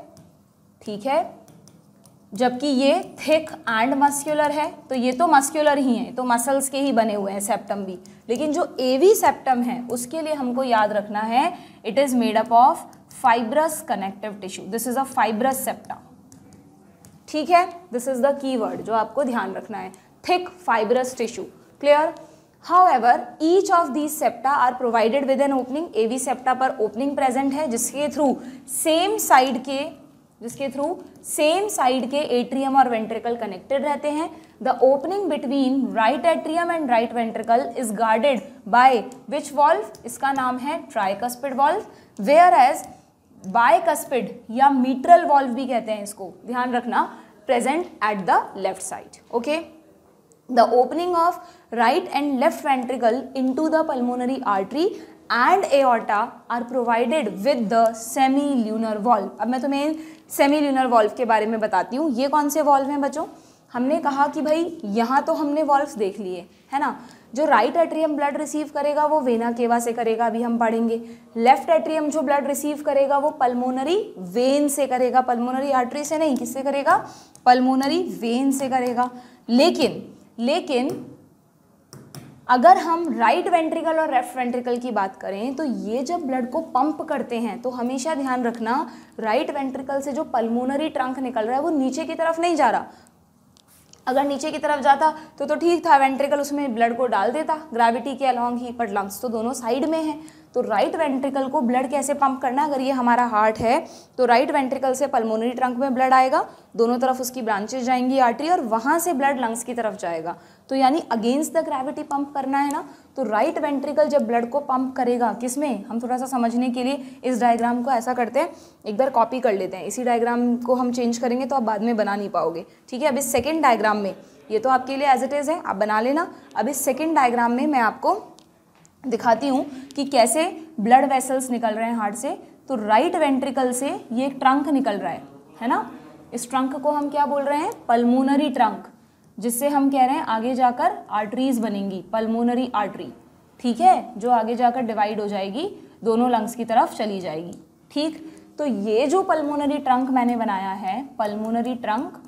ठीक है जबकि ये थिक एंड मस्क्यूलर है तो ये तो मस्क्यूलर ही है तो मसल्स के ही बने हुए हैं सेप्टम भी लेकिन जो एवी सेप्टम है उसके लिए हमको याद रखना है it is made up of fibrous connective tissue this is a fibrous septum ठीक है this is the key word जो आपको ध्यान रखना है thick fibrous tissue clear however each of these septa are provided with an opening AV septa पर opening present है जिसके थ्रू सेम साइड के जिसके थ्रू सेम साइड के एट्रियम और वेंट्रिकल कनेक्टेड रहते हैं the opening between right atrium and right ventricle is guarded by which valve इसका नाम है tricuspid valve whereas bicuspid या मीट्रल वॉल्व भी कहते हैं इसको ध्यान रखना present at the left side okay the of right and left ventricle into the the artery and and are provided with the semilunar valve अब मैं तुम्हें सेमी ल्यूनर वॉल्व के बारे में बताती हूँ ये कौन से वॉल्व हैं बच्चों हमने कहा कि भाई यहाँ तो हमने वॉल्व देख लिए है ना जो राइट एट्रियम ब्लड रिसीव करेगा वो वेना केवा से करेगा अभी हम पढ़ेंगे लेफ्ट एट्रियम जो ब्लड रिसीव करेगा वो पल्मोनरी वेन से करेगा पल्मोनरी आर्टरी से नहीं किससे करेगा पल्मोनरी वेन से करेगा लेकिन लेकिन अगर हम राइट वेंट्रिकल और लेफ्ट वेंट्रिकल की बात करें तो ये जब ब्लड को पंप करते हैं तो हमेशा ध्यान रखना राइट वेंट्रिकल से जो पल्मोनरी ट्रंक निकल रहा है वो नीचे की तरफ नहीं जा रहा अगर नीचे की तरफ जाता तो तो ठीक था वेंट्रिकल उसमें ब्लड को डाल देता ग्रेविटी के अलॉन्ग ही पर लंग्स तो दोनों साइड में हैं तो राइट वेंट्रिकल को ब्लड कैसे पंप करना अगर ये हमारा हार्ट है तो राइट वेंट्रिकल से पल्मोनरी ट्रंक में ब्लड आएगा दोनों तरफ उसकी ब्रांचेज जाएंगी आर्टरी और वहाँ से ब्लड लंग्स की तरफ जाएगा तो यानी अगेंस्ट द ग्रेविटी पंप करना है ना तो राइट वेंट्रिकल जब ब्लड को पंप करेगा किस में हम थोड़ा सा समझने के लिए इस डायग्राम को ऐसा करते हैं एक बार कॉपी कर लेते हैं इसी डायग्राम को हम चेंज करेंगे तो आप बाद में बना नहीं पाओगे ठीक है अब इस सेकेंड डायग्राम में ये तो आपके लिए एज इट इज़ है आप बना लेना अब इस सेकेंड डायग्राम में मैं आपको दिखाती हूँ कि कैसे ब्लड वेसल्स निकल रहे हैं हार्ट से तो राइट वेंट्रिकल से ये ट्रंक निकल रहा है है ना इस ट्रंक को हम क्या बोल रहे हैं पल्मोनरी ट्रंक जिससे हम कह रहे हैं आगे जाकर आर्टरीज बनेंगी पल्मोनरी आर्टरी ठीक है जो आगे जाकर डिवाइड हो जाएगी दोनों लंग्स की तरफ चली जाएगी ठीक तो ये जो पल्मोनरी ट्रंक मैंने बनाया है पल्मोनरी ट्रंक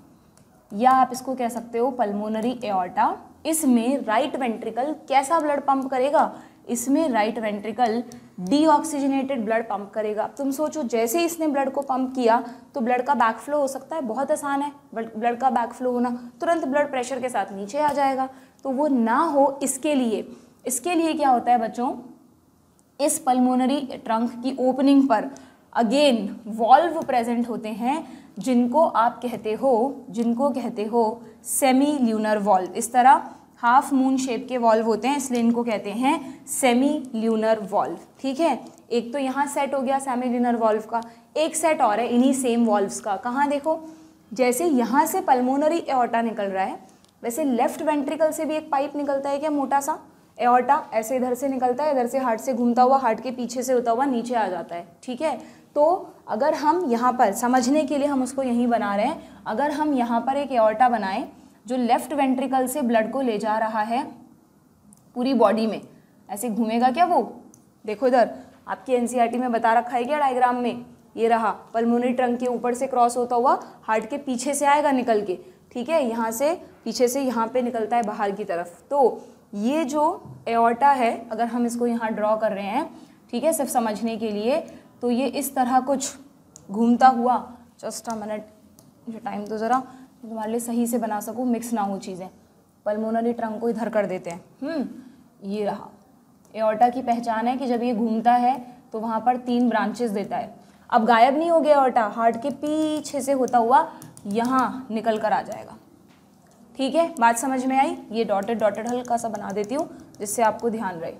या आप इसको कह सकते हो पल्मोनरी एओर्टा इसमें राइट वेंट्रिकल कैसा ब्लड पंप करेगा इसमें right ventricle deoxygenated blood pump करेगा तुम सोचो जैसे ही इसने ब्लड को पंप किया तो ब्लड का बैकफ्लो हो सकता है बहुत आसान है ब्लड का बैकफ्लो होना तुरंत ब्लड प्रेशर के साथ नीचे आ जाएगा तो वो ना हो इसके लिए इसके लिए क्या होता है बच्चों इस पल्मोनरी ट्रंक की ओपनिंग पर अगेन वॉल्व प्रेजेंट होते हैं जिनको आप कहते हो जिनको कहते हो सेमी ल्यूनर वॉल्व इस तरह हाफ मून शेप के वॉल्व होते हैं इसलिए इनको कहते हैं सेमी ल्यूनर वॉल्व ठीक है एक तो यहाँ सेट हो गया सेमी ल्यूनर वॉल्व का एक सेट और है इन्हीं सेम वॉल्व्स का कहाँ देखो जैसे यहाँ से पल्मोनरी एओर्टा निकल रहा है वैसे लेफ्ट वेंट्रिकल से भी एक पाइप निकलता है क्या मोटा सा एओर्टा ऐसे इधर से निकलता है इधर से हार्ट से घूमता हुआ हार्ट के पीछे से होता हुआ नीचे आ जाता है ठीक है तो अगर हम यहाँ पर समझने के लिए हम उसको यहीं बना रहे हैं अगर हम यहाँ पर एक एओर्टा बनाएं जो लेफ्ट वेंट्रिकल से ब्लड को ले जा रहा है पूरी बॉडी में ऐसे घूमेगा क्या वो देखो इधर आपकी एनसीईआरटी e में बता रखा है क्या डायग्राम में ये रहा पल्मोनरी ट्रंक के ऊपर से क्रॉस होता हुआ हार्ट के पीछे से आएगा निकल के ठीक है यहाँ से पीछे से यहाँ पे निकलता है बाहर की तरफ तो ये जो एओर्टा है अगर हम इसको यहाँ ड्रॉ कर रहे हैं ठीक है सिर्फ समझने के लिए तो ये इस तरह कुछ घूमता हुआ जस्ट अ मिनट मुझे टाइम तो ज़रा तो तुम्हारे लिए सही से बना सकूँ मिक्स ना हो चीज़ें पल्मोनरी ट्रंक को इधर कर देते हैं हम्म, ये रहा एओर्टा की पहचान है कि जब ये घूमता है तो वहाँ पर तीन ब्रांचेस देता है अब गायब नहीं हो गया एओर्टा हार्ट के पीछे से होता हुआ यहाँ निकल कर आ जाएगा ठीक है बात समझ में आई ये डॉटेड डॉटेड हल्का सा बना देती हूँ जिससे आपको ध्यान रहे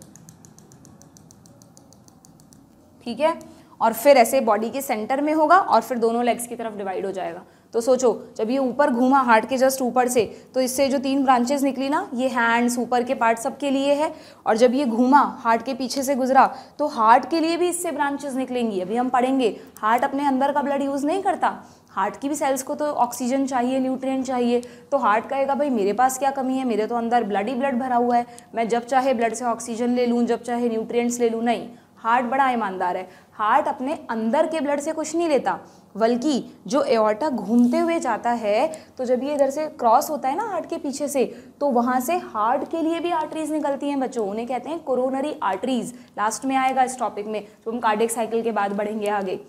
ठीक है और फिर ऐसे बॉडी के सेंटर में होगा और फिर दोनों लेग्स की तरफ डिवाइड हो जाएगा तो सोचो जब ये ऊपर घूमा हार्ट के जस्ट ऊपर से तो इससे जो तीन ब्रांचेस निकली ना ये हैंड्स ऊपर के पार्ट सब के लिए है और जब ये घूमा हार्ट के पीछे से गुजरा तो हार्ट के लिए भी इससे ब्रांचेस निकलेंगी अभी हम पढ़ेंगे हार्ट अपने अंदर का ब्लड यूज़ नहीं करता हार्ट की भी सेल्स को तो ऑक्सीजन चाहिए न्यूट्रिएंट चाहिए तो हार्ट कहेगा भाई मेरे पास क्या कमी है मेरे तो अंदर ब्लड ही ब्लड भरा हुआ है मैं जब चाहे ब्लड से ऑक्सीजन ले लूँ जब चाहे न्यूट्रिएंट्स ले लूँ नहीं हार्ट बड़ा ईमानदार है हार्ट अपने अंदर के ब्लड से कुछ नहीं लेता बल्कि जो एओर्टा घूमते हुए जाता है तो जब ये इधर से क्रॉस होता है ना हार्ट के पीछे से तो वहाँ से हार्ट के लिए भी आर्टरीज निकलती हैं बच्चों उन्हें कहते हैं कोरोनरी आर्टरीज लास्ट में आएगा इस टॉपिक में तो हम कार्डिक साइकिल के बाद बढ़ेंगे आगे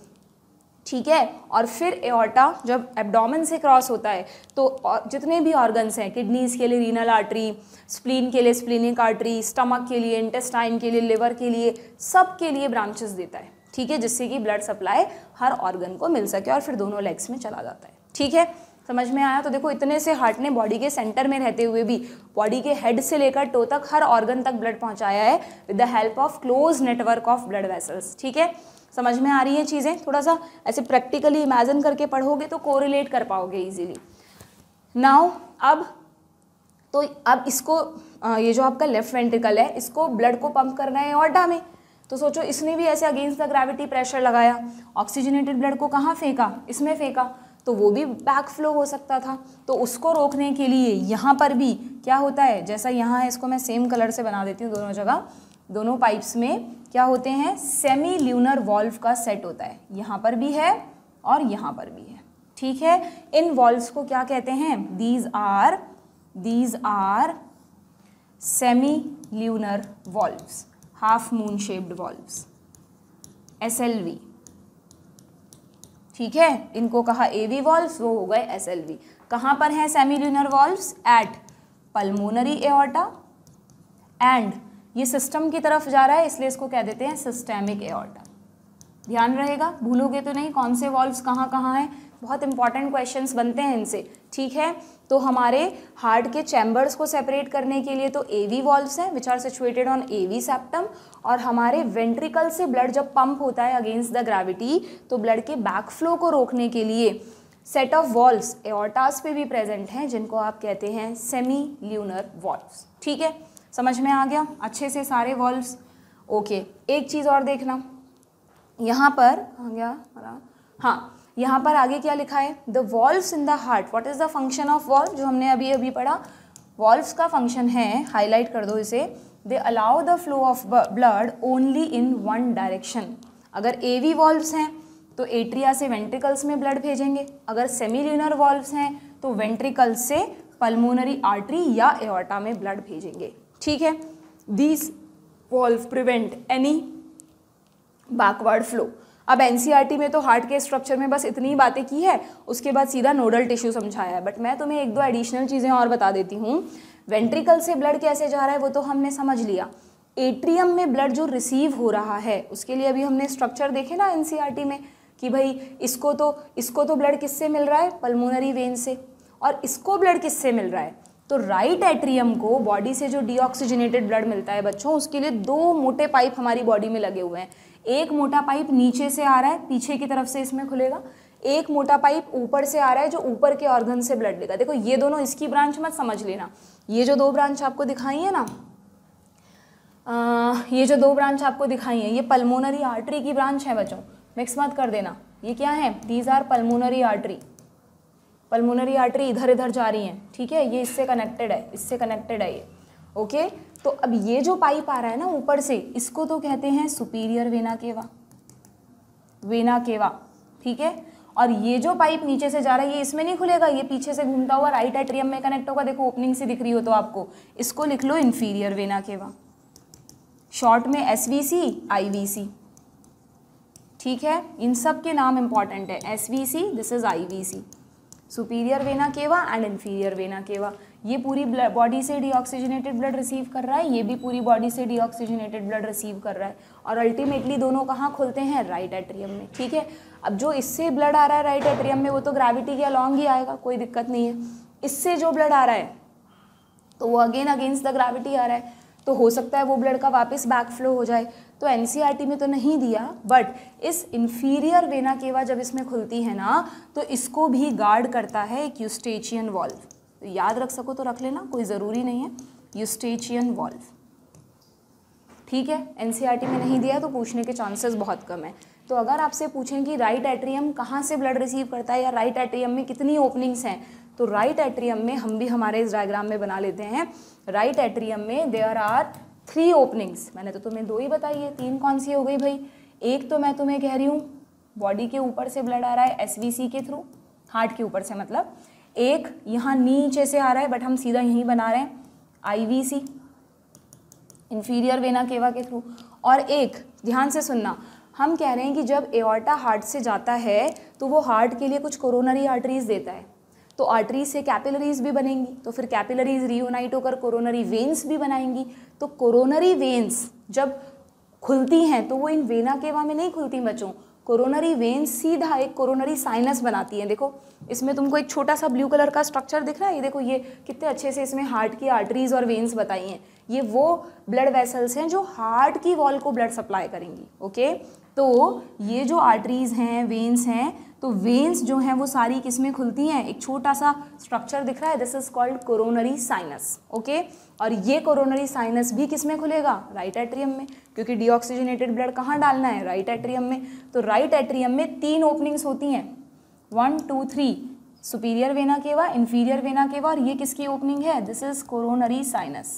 ठीक है और फिर एओर्टा जब एबडोमन से क्रॉस होता है तो जितने भी ऑर्गन्स हैं किडनीज़ के लिए रीनल आर्टरी स्प्लीन के लिए स्प्लीनिक आर्टरी स्टमक के लिए इंटेस्टाइन के लिए लिवर के लिए सब के लिए ब्रांचेस देता है ठीक है जिससे कि ब्लड सप्लाई हर ऑर्गन को मिल सके और फिर दोनों लेग्स में चला जाता है ठीक है समझ में आया तो देखो इतने से हार्ट ने बॉडी के सेंटर में रहते हुए भी बॉडी के हेड से लेकर टो तक हर ऑर्गन तक ब्लड पहुंचाया है with the help of close network of blood vessels ठीक है समझ में आ रही है चीज़ें थोड़ा सा ऐसे प्रैक्टिकली इमेजिन करके पढ़ोगे तो कोरिलेट कर पाओगे ईजिली नाउ अब तो अब इसको ये जो आपका लेफ्ट वेंटिकल है इसको ब्लड को पंप करना है और डामें तो सोचो इसने भी ऐसे अगेंस्ट द ग्रेविटी प्रेशर लगाया ऑक्सीजनेटेड ब्लड को कहाँ फेंका इसमें फेंका तो वो भी बैक फ्लो हो सकता था तो उसको रोकने के लिए यहाँ पर भी क्या होता है जैसा यहाँ है इसको मैं सेम कलर से बना देती हूँ दोनों जगह दोनों पाइप्स में क्या होते हैं सेमी ल्यूनर वॉल्व का सेट होता है यहाँ पर भी है और यहाँ पर भी है ठीक है इन वॉल्व्स को क्या कहते हैं these are these are semilunar valves half moon shaped valves S L V ठीक है इनको कहा ए वी वॉल्व्स वो हो गए एस एल वी कहाँ पर हैं semilunar valves at pulmonary aorta and ये सिस्टम की तरफ जा रहा है इसलिए इसको कह देते हैं सिस्टेमिक एओर्टा ध्यान रहेगा भूलोगे तो नहीं कौन से वॉल्व्स कहाँ कहाँ हैं बहुत इंपॉर्टेंट क्वेश्चंस बनते हैं इनसे ठीक है तो हमारे हार्ट के चैम्बर्स को सेपरेट करने के लिए तो ए वी वॉल्व्स हैं which are situated on A V septum और हमारे वेंट्रिकल से ब्लड जब पंप होता है अगेंस्ट द ग्रेविटी तो ब्लड के बैक फ्लो को रोकने के लिए सेट ऑफ वॉल्व्स एओर्टास पे भी प्रेजेंट हैं जिनको आप कहते हैं सेमी ल्यूनर वॉल्व्स ठीक है समझ में आ गया अच्छे से सारे वॉल्व्स ओके एक चीज़ और देखना यहाँ पर आ गया हाँ यहाँ पर आगे क्या लिखा है the valves in the heart what is the function of valve जो हमने अभी अभी पढ़ा वॉल्व्स का फंक्शन है हाईलाइट कर दो इसे they allow the flow of blood only in one direction अगर ए वी वॉल्व्स हैं तो एट्रिया से वेंट्रिकल्स में ब्लड भेजेंगे अगर सेमिल्यूनर वॉल्व्स हैं तो वेंट्रिकल्स से पल्मोनरी आर्टरी या एवर्टा में ब्लड भेजेंगे ठीक है these valve prevent any backward flow अब एन e में तो हार्ट के स्ट्रक्चर में बस इतनी बातें की है उसके बाद सीधा नोडल टिश्यू समझाया है बट मैं तुम्हें एक दो एडिशनल चीज़ें और बता देती हूँ वेंट्रिकल से ब्लड कैसे जा रहा है वो तो हमने समझ लिया एट्रियम में ब्लड जो रिसीव हो रहा है उसके लिए अभी हमने स्ट्रक्चर देखे ना एन e में कि भाई इसको तो इसको तो ब्लड किससे मिल रहा है पल्मोनरी वेन से और इसको ब्लड किससे मिल रहा है तो राइट एट्रियम को बॉडी से जो डीऑक्सीजनेटेड ब्लड मिलता है बच्चों उसके लिए दो मोटे पाइप हमारी बॉडी में लगे हुए हैं एक मोटा पाइप नीचे से आ रहा है पीछे की तरफ से इसमें खुलेगा एक मोटा पाइप ऊपर से आ रहा है जो ऊपर के ऑर्गन से ब्लड लेगा देखो ये दोनों इसकी ब्रांच मत समझ लेना ये जो दो ब्रांच आपको दिखाई है ना आ, ये जो दो ब्रांच आपको दिखाई है ये पल्मोनरी आर्टरी की ब्रांच है बच्चों मिक्स मत कर देना ये क्या है these are pulmonary artery pulmonary artery इधर इधर जा रही है ठीक है ये इससे कनेक्टेड है इससे कनेक्टेड है ये ओके तो अब ये जो पाइप आ रहा है ना ऊपर से इसको तो कहते हैं सुपीरियर वेना केवा वेना केवा ठीक है और ये जो पाइप नीचे से जा रहा है ये इसमें नहीं खुलेगा ये पीछे से घूमता हुआ राइट एट्रियम में कनेक्ट होगा देखो ओपनिंग से दिख रही हो तो आपको इसको लिख लो इन्फीरियर वेना केवा शॉर्ट में S V C I V C ठीक है इन सब के नाम इंपॉर्टेंट है S V C this is I V C superior vena cava and inferior vena cava ये पूरी बॉडी से डीऑक्सीजनेटेड ब्लड रिसीव कर रहा है ये भी पूरी बॉडी से डीऑक्सीजनेटेड ब्लड रिसीव कर रहा है और अल्टीमेटली दोनों कहाँ खुलते हैं राइट एट्रियम में ठीक है अब जो इससे ब्लड आ रहा है राइट एट्रियम में वो तो ग्रेविटी के अलॉन्ग ही आएगा कोई दिक्कत नहीं है इससे जो ब्लड आ रहा है तो वो अगेन अगेंस्ट द ग्रेविटी आ रहा है तो हो सकता है वो ब्लड का वापस बैक फ्लो हो जाए तो एन e में तो नहीं दिया बट इस इन्फीरियर वेना केवा जब इसमें खुलती है ना तो इसको भी गार्ड करता है एक यूस्टेचियन वॉल्व याद रख सको तो रख लेना कोई ज़रूरी नहीं है यूस्टेचियन वॉल्व ठीक है एन e में नहीं दिया तो पूछने के चांसेस बहुत कम है तो अगर आपसे पूछें कि राइट एट्रियम कहाँ से ब्लड रिसीव करता है या राइट एट्रियम में कितनी ओपनिंग्स हैं तो राइट एट्रियम में हम भी हमारे इस डायग्राम में बना लेते हैं राइट एट्रियम में देयर आर थ्री ओपनिंग्स मैंने तो तुम्हें दो ही बताई है तीन कौन सी हो गई भाई एक तो मैं तुम्हें कह रही हूँ बॉडी के ऊपर से ब्लड आ रहा है एस के थ्रू हार्ट के ऊपर से मतलब एक यहाँ नीचे से आ रहा है बट हम सीधा यहीं बना रहे हैं I V C inferior vena cava के थ्रू और एक ध्यान से सुनना हम कह रहे हैं कि जब एओर्टा हार्ट से जाता है तो वो हार्ट के लिए कुछ कोरोनरी आर्टरीज देता है तो आर्टरीज से कैपिलरीज भी बनेंगी तो फिर कैपिलरीज रीयूनाइट होकर कोरोनरी वेन्स भी बनाएंगी तो कोरोनरी वेन्स जब खुलती हैं तो वो इन वेना केवा में नहीं खुलती बच्चों कोरोनरी वेन सीधा एक कोरोनरी साइनस बनाती है देखो इसमें तुमको एक छोटा सा ब्लू कलर का स्ट्रक्चर दिख रहा है ये देखो ये कितने अच्छे से इसमें हार्ट की आर्टरीज और वेन्स बताई हैं ये वो ब्लड वेसल्स हैं जो हार्ट की वॉल को ब्लड सप्लाई करेंगी ओके तो ये जो आर्टरीज हैं वेन्स हैं तो वेन्स जो हैं वो सारी किसमें खुलती हैं एक छोटा सा स्ट्रक्चर दिख रहा है this is called coronary sinus okay और ये कोरोनरी साइनस भी किसमें खुलेगा राइट एट्रियम में क्योंकि डीऑक्सीजनेटेड ब्लड कहाँ डालना है राइट एट्रियम में तो राइट एट्रियम में तीन ओपनिंग्स होती हैं one two three superior vena cava inferior vena cava और ये किसकी ओपनिंग है this is coronary sinus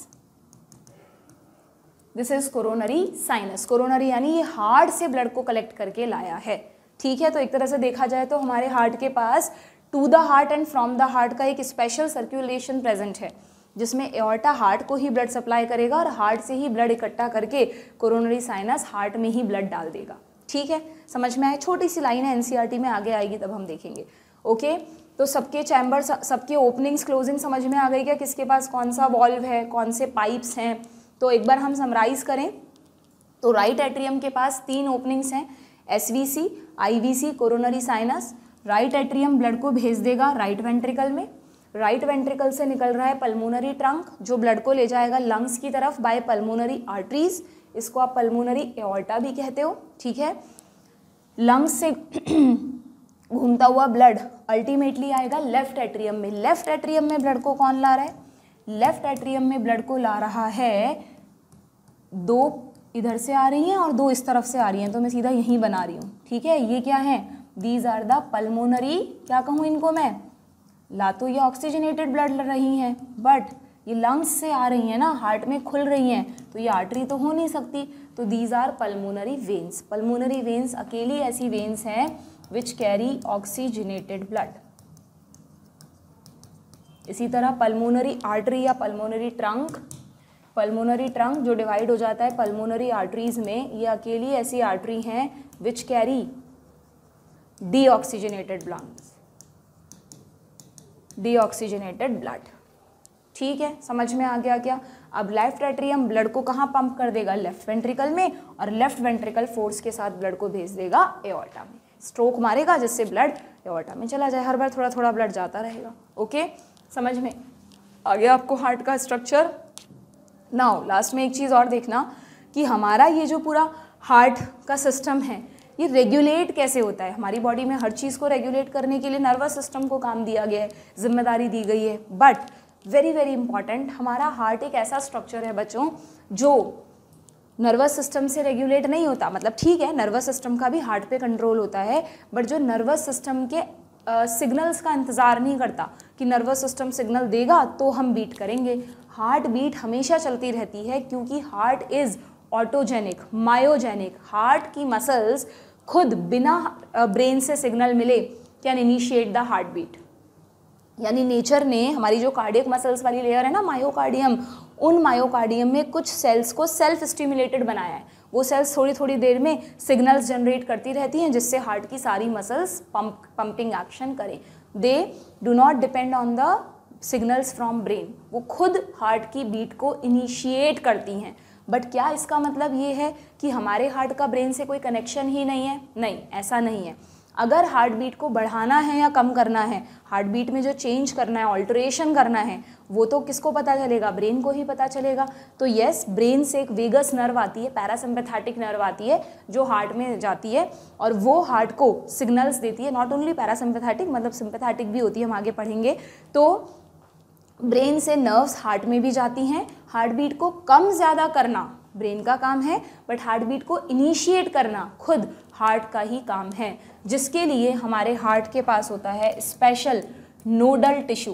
this is coronary sinus coronary यानी ये हार्ड से ब्लड को कलेक्ट करके लाया है ठीक है तो एक तरह से देखा जाए तो हमारे हार्ट के पास to the heart and from the heart का एक स्पेशल सर्कुलेशन प्रेजेंट है जिसमें एorta हार्ट को ही ब्लड सप्लाई करेगा और हार्ट से ही ब्लड इकट्ठा करके कोरोनरी साइनस हार्ट में ही ब्लड डाल देगा ठीक है समझ में आए छोटी सी लाइन है एनसीईआरटी e में आगे आएगी तब हम देखेंगे ओके तो सबके चैम्बर सबके ओपनिंग्स क्लोजिंग समझ में आ गई क्या किसके पास कौन सा वॉल्व है कौन से पाइप्स हैं तो एक बार हम समराइज़ करें तो राइट एट्रियम के पास तीन ओपनिंग्स हैं S IVC coronary sinus right atrium blood को भेज देगा राइट वेंट्रिकल में राइट वेंट्रिकल से निकल रहा है पल्मोनरी ट्रंक जो ब्लड को ले जाएगा लंग्स की तरफ बाय पल्मोनरी आर्टरीज इसको आप पल्मोनरी एओर्टा भी कहते हो ठीक है लंग्स से घूमता हुआ ब्लड अल्टीमेटली आएगा लेफ्ट एट्रियम में लेफ्ट एट्रियम में ब्लड को कौन ला रहा है लेफ्ट एट्रियम में ब्लड को ला रहा है दो इधर से आ रही हैं और दो इस तरफ से आ रही हैं तो मैं सीधा यहीं बना रही हूँ ठीक है ये क्या है दीज आर द पल्मोनरी क्या कहूँ इनको मैं ला तो ये ऑक्सीजनेटेड ब्लड रही हैं बट ये लंग्स से आ रही हैं ना हार्ट में खुल रही हैं तो ये आर्टरी तो हो नहीं सकती तो these are pulmonary veins pulmonary veins अकेली ऐसी वेन्स हैं विच कैरी ऑक्सीजनेटेड ब्लड इसी तरह पल्मोनरी आर्टरी या पल्मोनरी ट्रंक पल्मोनरी ट्रंक जो डिवाइड हो जाता है पल्मोनरी आर्टरीज में ये अकेली ऐसी आर्टरी हैं which carry deoxygenated bloods deoxygenated blood ठीक है समझ में आ गया क्या अब लेफ्ट एट्रियम ब्लड को कहाँ पंप कर देगा लेफ्ट वेंट्रिकल में और लेफ्ट वेंट्रिकल फोर्स के साथ ब्लड को भेज देगा एओर्टा में स्ट्रोक मारेगा जिससे ब्लड एओर्टा में चला जाए हर बार थोड़ा थोड़ा ब्लड जाता रहेगा ओके समझ में आ गया आपको हार्ट का स्ट्रक्चर नाउ लास्ट में एक चीज़ और देखना कि हमारा ये जो पूरा हार्ट का सिस्टम है ये रेगुलेट कैसे होता है हमारी बॉडी में हर चीज़ को रेगुलेट करने के लिए नर्वस सिस्टम को काम दिया गया है जिम्मेदारी दी गई है बट वेरी वेरी इंपॉर्टेंट हमारा हार्ट एक ऐसा स्ट्रक्चर है बच्चों जो नर्वस सिस्टम से रेगुलेट नहीं होता मतलब ठीक है नर्वस सिस्टम का भी हार्ट पे कंट्रोल होता है बट जो नर्वस सिस्टम के सिग्नल्स uh, का इंतज़ार नहीं करता कि नर्वस सिस्टम सिग्नल देगा तो हम बीट करेंगे हार्ट बीट हमेशा चलती रहती है क्योंकि heart is autogenic myogenic heart की मसल्स खुद बिना ब्रेन से सिग्नल मिले can initiate the heart beat यानी नेचर ने हमारी जो कार्डियक मसल्स वाली लेयर है ना मायोकार्डियम उन मायोकार्डियम में कुछ सेल्स को सेल्फ स्टिमुलेटेड बनाया है वो सेल्स थोड़ी थोड़ी देर में सिग्नल्स जनरेट करती रहती हैं जिससे हार्ट की सारी मसल्स पंप पंपिंग एक्शन करें they do not depend on the signals from brain वो खुद हार्ट की बीट को इनिशिएट करती हैं बट क्या इसका मतलब ये है कि हमारे हार्ट का ब्रेन से कोई कनेक्शन ही नहीं है नहीं ऐसा नहीं है अगर हार्ट बीट को बढ़ाना है या कम करना है हार्ट बीट में जो चेंज करना है ऑल्ट्रेशन करना है वो तो किसको पता चलेगा ब्रेन को ही पता चलेगा तो यस ब्रेन से एक वेगस नर्व आती है पैरासिम्पैथेटिक नर्व आती है जो हार्ट में जाती है और वो हार्ट को सिग्नल्स देती है नॉट ओनली पैरासिम्पैथेटिक मतलब सिम्पैथेटिक भी होती है हम आगे पढ़ेंगे तो ब्रेन से नर्व्स हार्ट में भी जाती हैं हार्ट बीट को कम ज़्यादा करना ब्रेन का काम है बट हार्ट बीट को इनिशिएट करना खुद हार्ट का ही काम है जिसके लिए हमारे हार्ट के पास होता है स्पेशल नोडल टिश्यू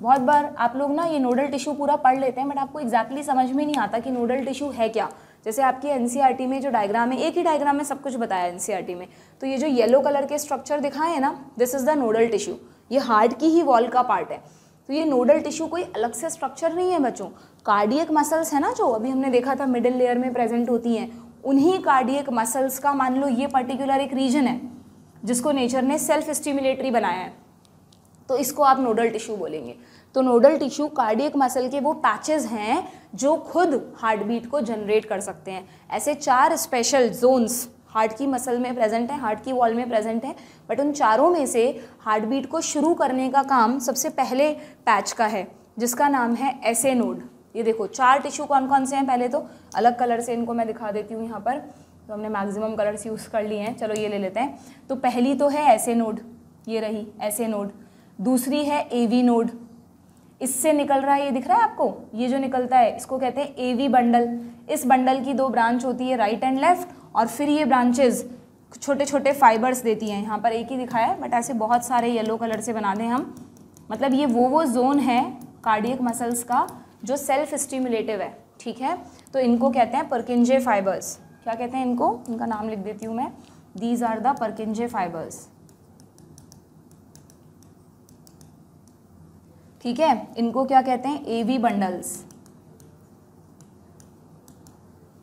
बहुत बार आप लोग ना ये नोडल टिश्यू पूरा पढ़ लेते हैं बट आपको एग्जैक्टली exactly समझ में नहीं आता कि नोडल टिश्यू है क्या जैसे आपकी एन e में जो डायग्राम है एक ही डायग्राम में सब कुछ बताया एन e में तो ये जो येलो कलर के स्ट्रक्चर दिखाए हैं ना this is the nodal tissue ये हार्ट की ही वॉल का पार्ट है तो ये नोडल टिश्यू कोई अलग से स्ट्रक्चर नहीं है बच्चों कार्डियक मसल्स है ना जो अभी हमने देखा था मिडिल लेयर में प्रेजेंट होती हैं उन्हीं कार्डियक मसल्स का मान लो ये पर्टिकुलर एक रीजन है जिसको नेचर ने सेल्फ स्टिमुलेटरी बनाया है तो इसको आप नोडल टिश्यू बोलेंगे तो नोडल टिश्यू कार्डियक मसल के वो पैचेज हैं जो खुद हार्ट बीट को जनरेट कर सकते हैं ऐसे चार स्पेशल जोन्स हार्ट की मसल में प्रेजेंट है हार्ट की वॉल में प्रेजेंट है बट उन चारों में से हार्ट बीट को शुरू करने का काम सबसे पहले पैच का है जिसका नाम है एसे नोड ये देखो चार टिश्यू कौन कौन से हैं पहले तो अलग कलर से इनको मैं दिखा देती हूँ यहाँ पर तो हमने मैक्सिमम कलर्स यूज़ कर लिए हैं चलो ये ले लेते हैं तो पहली तो है ऐसे नोड ये रही ऐसे नोड दूसरी है ए वी नोड इससे निकल रहा है ये दिख रहा है आपको ये जो निकलता है इसको कहते हैं ए वी बंडल इस बंडल की दो ब्रांच होती है राइट एंड लेफ्ट और फिर ये ब्रांचेज़ छोटे छोटे फाइबर्स देती हैं यहाँ पर एक ही दिखाया है बट ऐसे बहुत सारे येलो कलर से बना दें हम मतलब ये वो वो जोन है कार्डियक मसल्स का जो सेल्फ स्टिमुलेटिव है ठीक है तो इनको कहते हैं परकिंजे फाइबर्स क्या कहते हैं इनको इनका नाम लिख देती हूँ मैं these are the Purkinje fibres ठीक है इनको क्या कहते हैं ए बंडल्स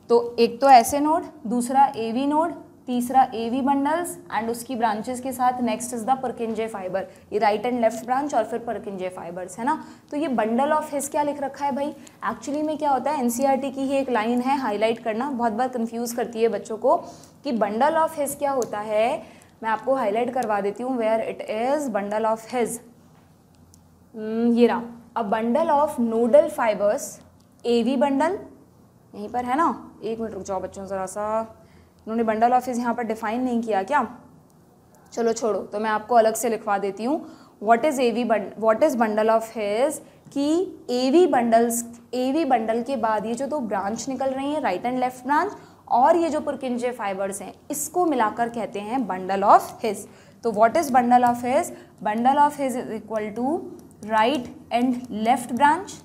तो एक तो ऐसे नोड दूसरा ए वी नोड तीसरा ए वी बंडल्स एंड उसकी ब्रांचेस के साथ next is the Purkinje fibre ये राइट एंड लेफ्ट ब्रांच और फिर परकिंजे फाइबर्स है ना तो ये बंडल ऑफ हिस क्या लिख रखा है भाई एक्चुअली में क्या होता है एनसीईआरटी e की ही एक लाइन है हाईलाइट करना बहुत बार कंफ्यूज करती है बच्चों को कि बंडल ऑफ हिज क्या होता है मैं आपको हाईलाइट करवा देती हूँ where it is bundle of His ये रहा a bundle of nodal fibres A V bundle यहीं पर है ना एक मिनट रुक जाओ बच्चों ज़रा सा उन्होंने बंडल ऑफिस यहाँ पर डिफ़ाइन नहीं किया क्या चलो छोड़ो तो मैं आपको अलग से लिखवा देती हूँ what is A V what is bundle of His कि A V bundles A V bundle के बाद ये जो दो तो ब्रांच निकल रही हैं राइट एंड लेफ्ट ब्रांच और ये जो पुरकिंजे फाइबर्स हैं इसको मिलाकर कहते हैं बंडल ऑफ हिज तो what is bundle of His bundle of His is equal to right and left branch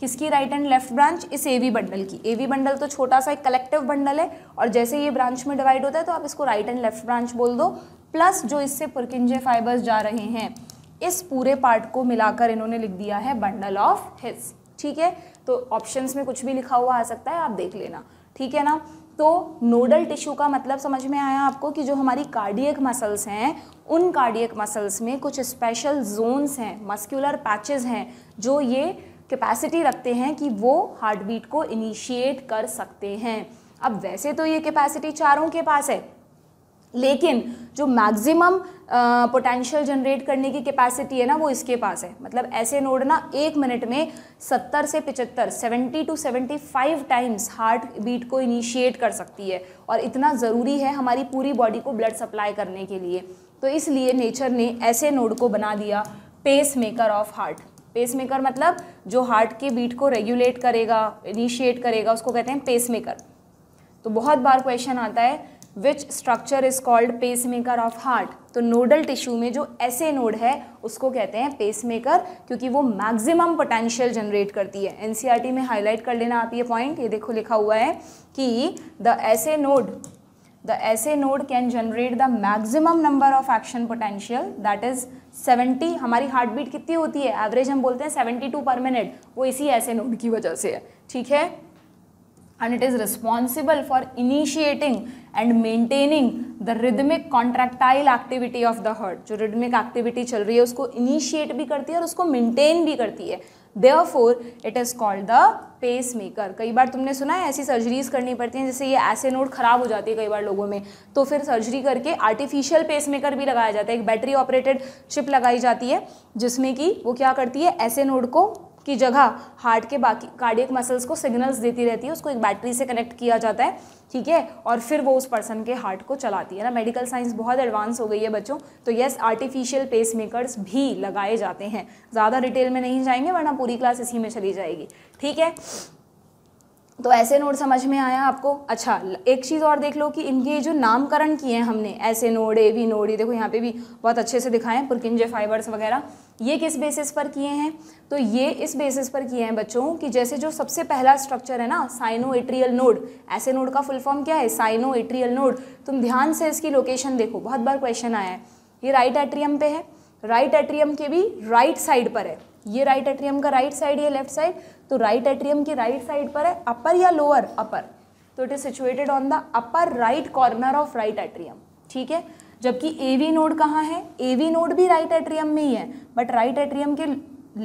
किसकी राइट एंड लेफ्ट ब्रांच इस ए वी बंडल की एवी बंडल तो छोटा सा एक कलेक्टिव बंडल है और जैसे ये ब्रांच में डिवाइड होता है तो आप इसको राइट एंड लेफ्ट ब्रांच बोल दो प्लस जो इससे पुरकिंजे फाइबर्स जा रहे हैं इस पूरे पार्ट को मिलाकर इन्होंने लिख दिया है बंडल ऑफ हिज ठीक है तो ऑप्शंस में कुछ भी लिखा हुआ आ सकता है आप देख लेना ठीक है ना तो नोडल टिश्यू का मतलब समझ में आया आपको कि जो हमारी कार्डियक मसल्स हैं उन कार्डियक मसल्स में कुछ स्पेशल जोन्स हैं मस्क्यूलर पैचेस हैं जो ये कैपेसिटी रखते हैं कि वो हार्ट बीट को इनिशिएट कर सकते हैं अब वैसे तो ये कैपेसिटी चारों के पास है लेकिन जो मैक्सिमम पोटेंशियल जनरेट करने की कैपेसिटी है ना वो इसके पास है मतलब ऐसे नोड ना एक मिनट में 70 से 75 70 टू 75 टाइम्स हार्ट बीट को इनिशिएट कर सकती है और इतना ज़रूरी है हमारी पूरी बॉडी को ब्लड सप्लाई करने के लिए तो इसलिए नेचर ने ऐसे नोड को बना दिया pacemaker of heart pacemaker मतलब जो हार्ट के बीट को रेगुलेट करेगा इनिशिएट करेगा उसको कहते हैं पेसमेकर तो बहुत बार क्वेश्चन आता है which structure is called pacemaker of heart तो नोडल टिश्यू में जो ऐसे नोड है उसको कहते हैं पेसमेकर क्योंकि वो मैक्सिमम पोटेंशियल जनरेट करती है एनसीईआरटी e में हाईलाइट कर लेना आप ये पॉइंट ये देखो लिखा हुआ है कि the SA node the SA node can generate the maximum number of action potential that is 70 हमारी हार्ट बीट कितनी होती है एवरेज हम बोलते हैं 72 टू पर मिनट वो इसी ऐसे नोड की वजह से है ठीक है and it is responsible for initiating and maintaining the rhythmic contractile activity of the heart जो रिदमिक एक्टिविटी चल रही है उसको इनिशिएट भी करती है और उसको मेंटेन भी करती है therefore it is called the pacemaker कई बार तुमने सुना है ऐसी सर्जरीज करनी पड़ती हैं जैसे ये ऐसे नोड ख़राब हो जाती है कई बार लोगों में तो फिर सर्जरी करके आर्टिफिशियल पेस मेकर भी लगाया जाता है एक बैटरी ऑपरेटेड चिप लगाई जाती है जिसमें कि वो क्या करती है ऐसे नोट को की जगह हार्ट के बाकी कार्डियक मसल्स को सिग्नल्स देती रहती है उसको एक बैटरी से कनेक्ट किया जाता है ठीक है और फिर वो उस पर्सन के हार्ट को चलाती है ना मेडिकल साइंस बहुत एडवांस हो गई है बच्चों तो यस आर्टिफिशियल पेस मेकर्स भी लगाए जाते हैं ज़्यादा डिटेल में नहीं जाएंगे वरना पूरी क्लास इसी में चली जाएगी ठीक है तो ऐसे नोड समझ में आया आपको अच्छा एक चीज़ और देख लो कि इनके जो नामकरण किए हैं हमने ऐसे नोड ए वी नोड ये देखो यहाँ पे भी बहुत अच्छे से दिखाए पुरकिंजे फाइबर्स वगैरह ये किस बेसिस पर किए हैं तो ये इस बेसिस पर किए हैं बच्चों कि जैसे जो सबसे पहला स्ट्रक्चर है ना sino atrial node SA node का फुल फॉर्म क्या है साइनो एट्रियल नोड तुम ध्यान से इसकी लोकेशन देखो बहुत बार क्वेश्चन आया है ये राइट एट्रियम पे है राइट एट्रियम के भी राइट साइड पर है ये राइट एट्रियम का राइट साइड या लेफ्ट साइड तो राइट एट्रियम की राइट साइड पर है अपर या लोअर अपर तो it is situated on the upper right corner of right atrium ठीक है जबकि ए वी नोड कहाँ है ए वी नोड भी राइट एट्रियम में ही है बट राइट एट्रियम के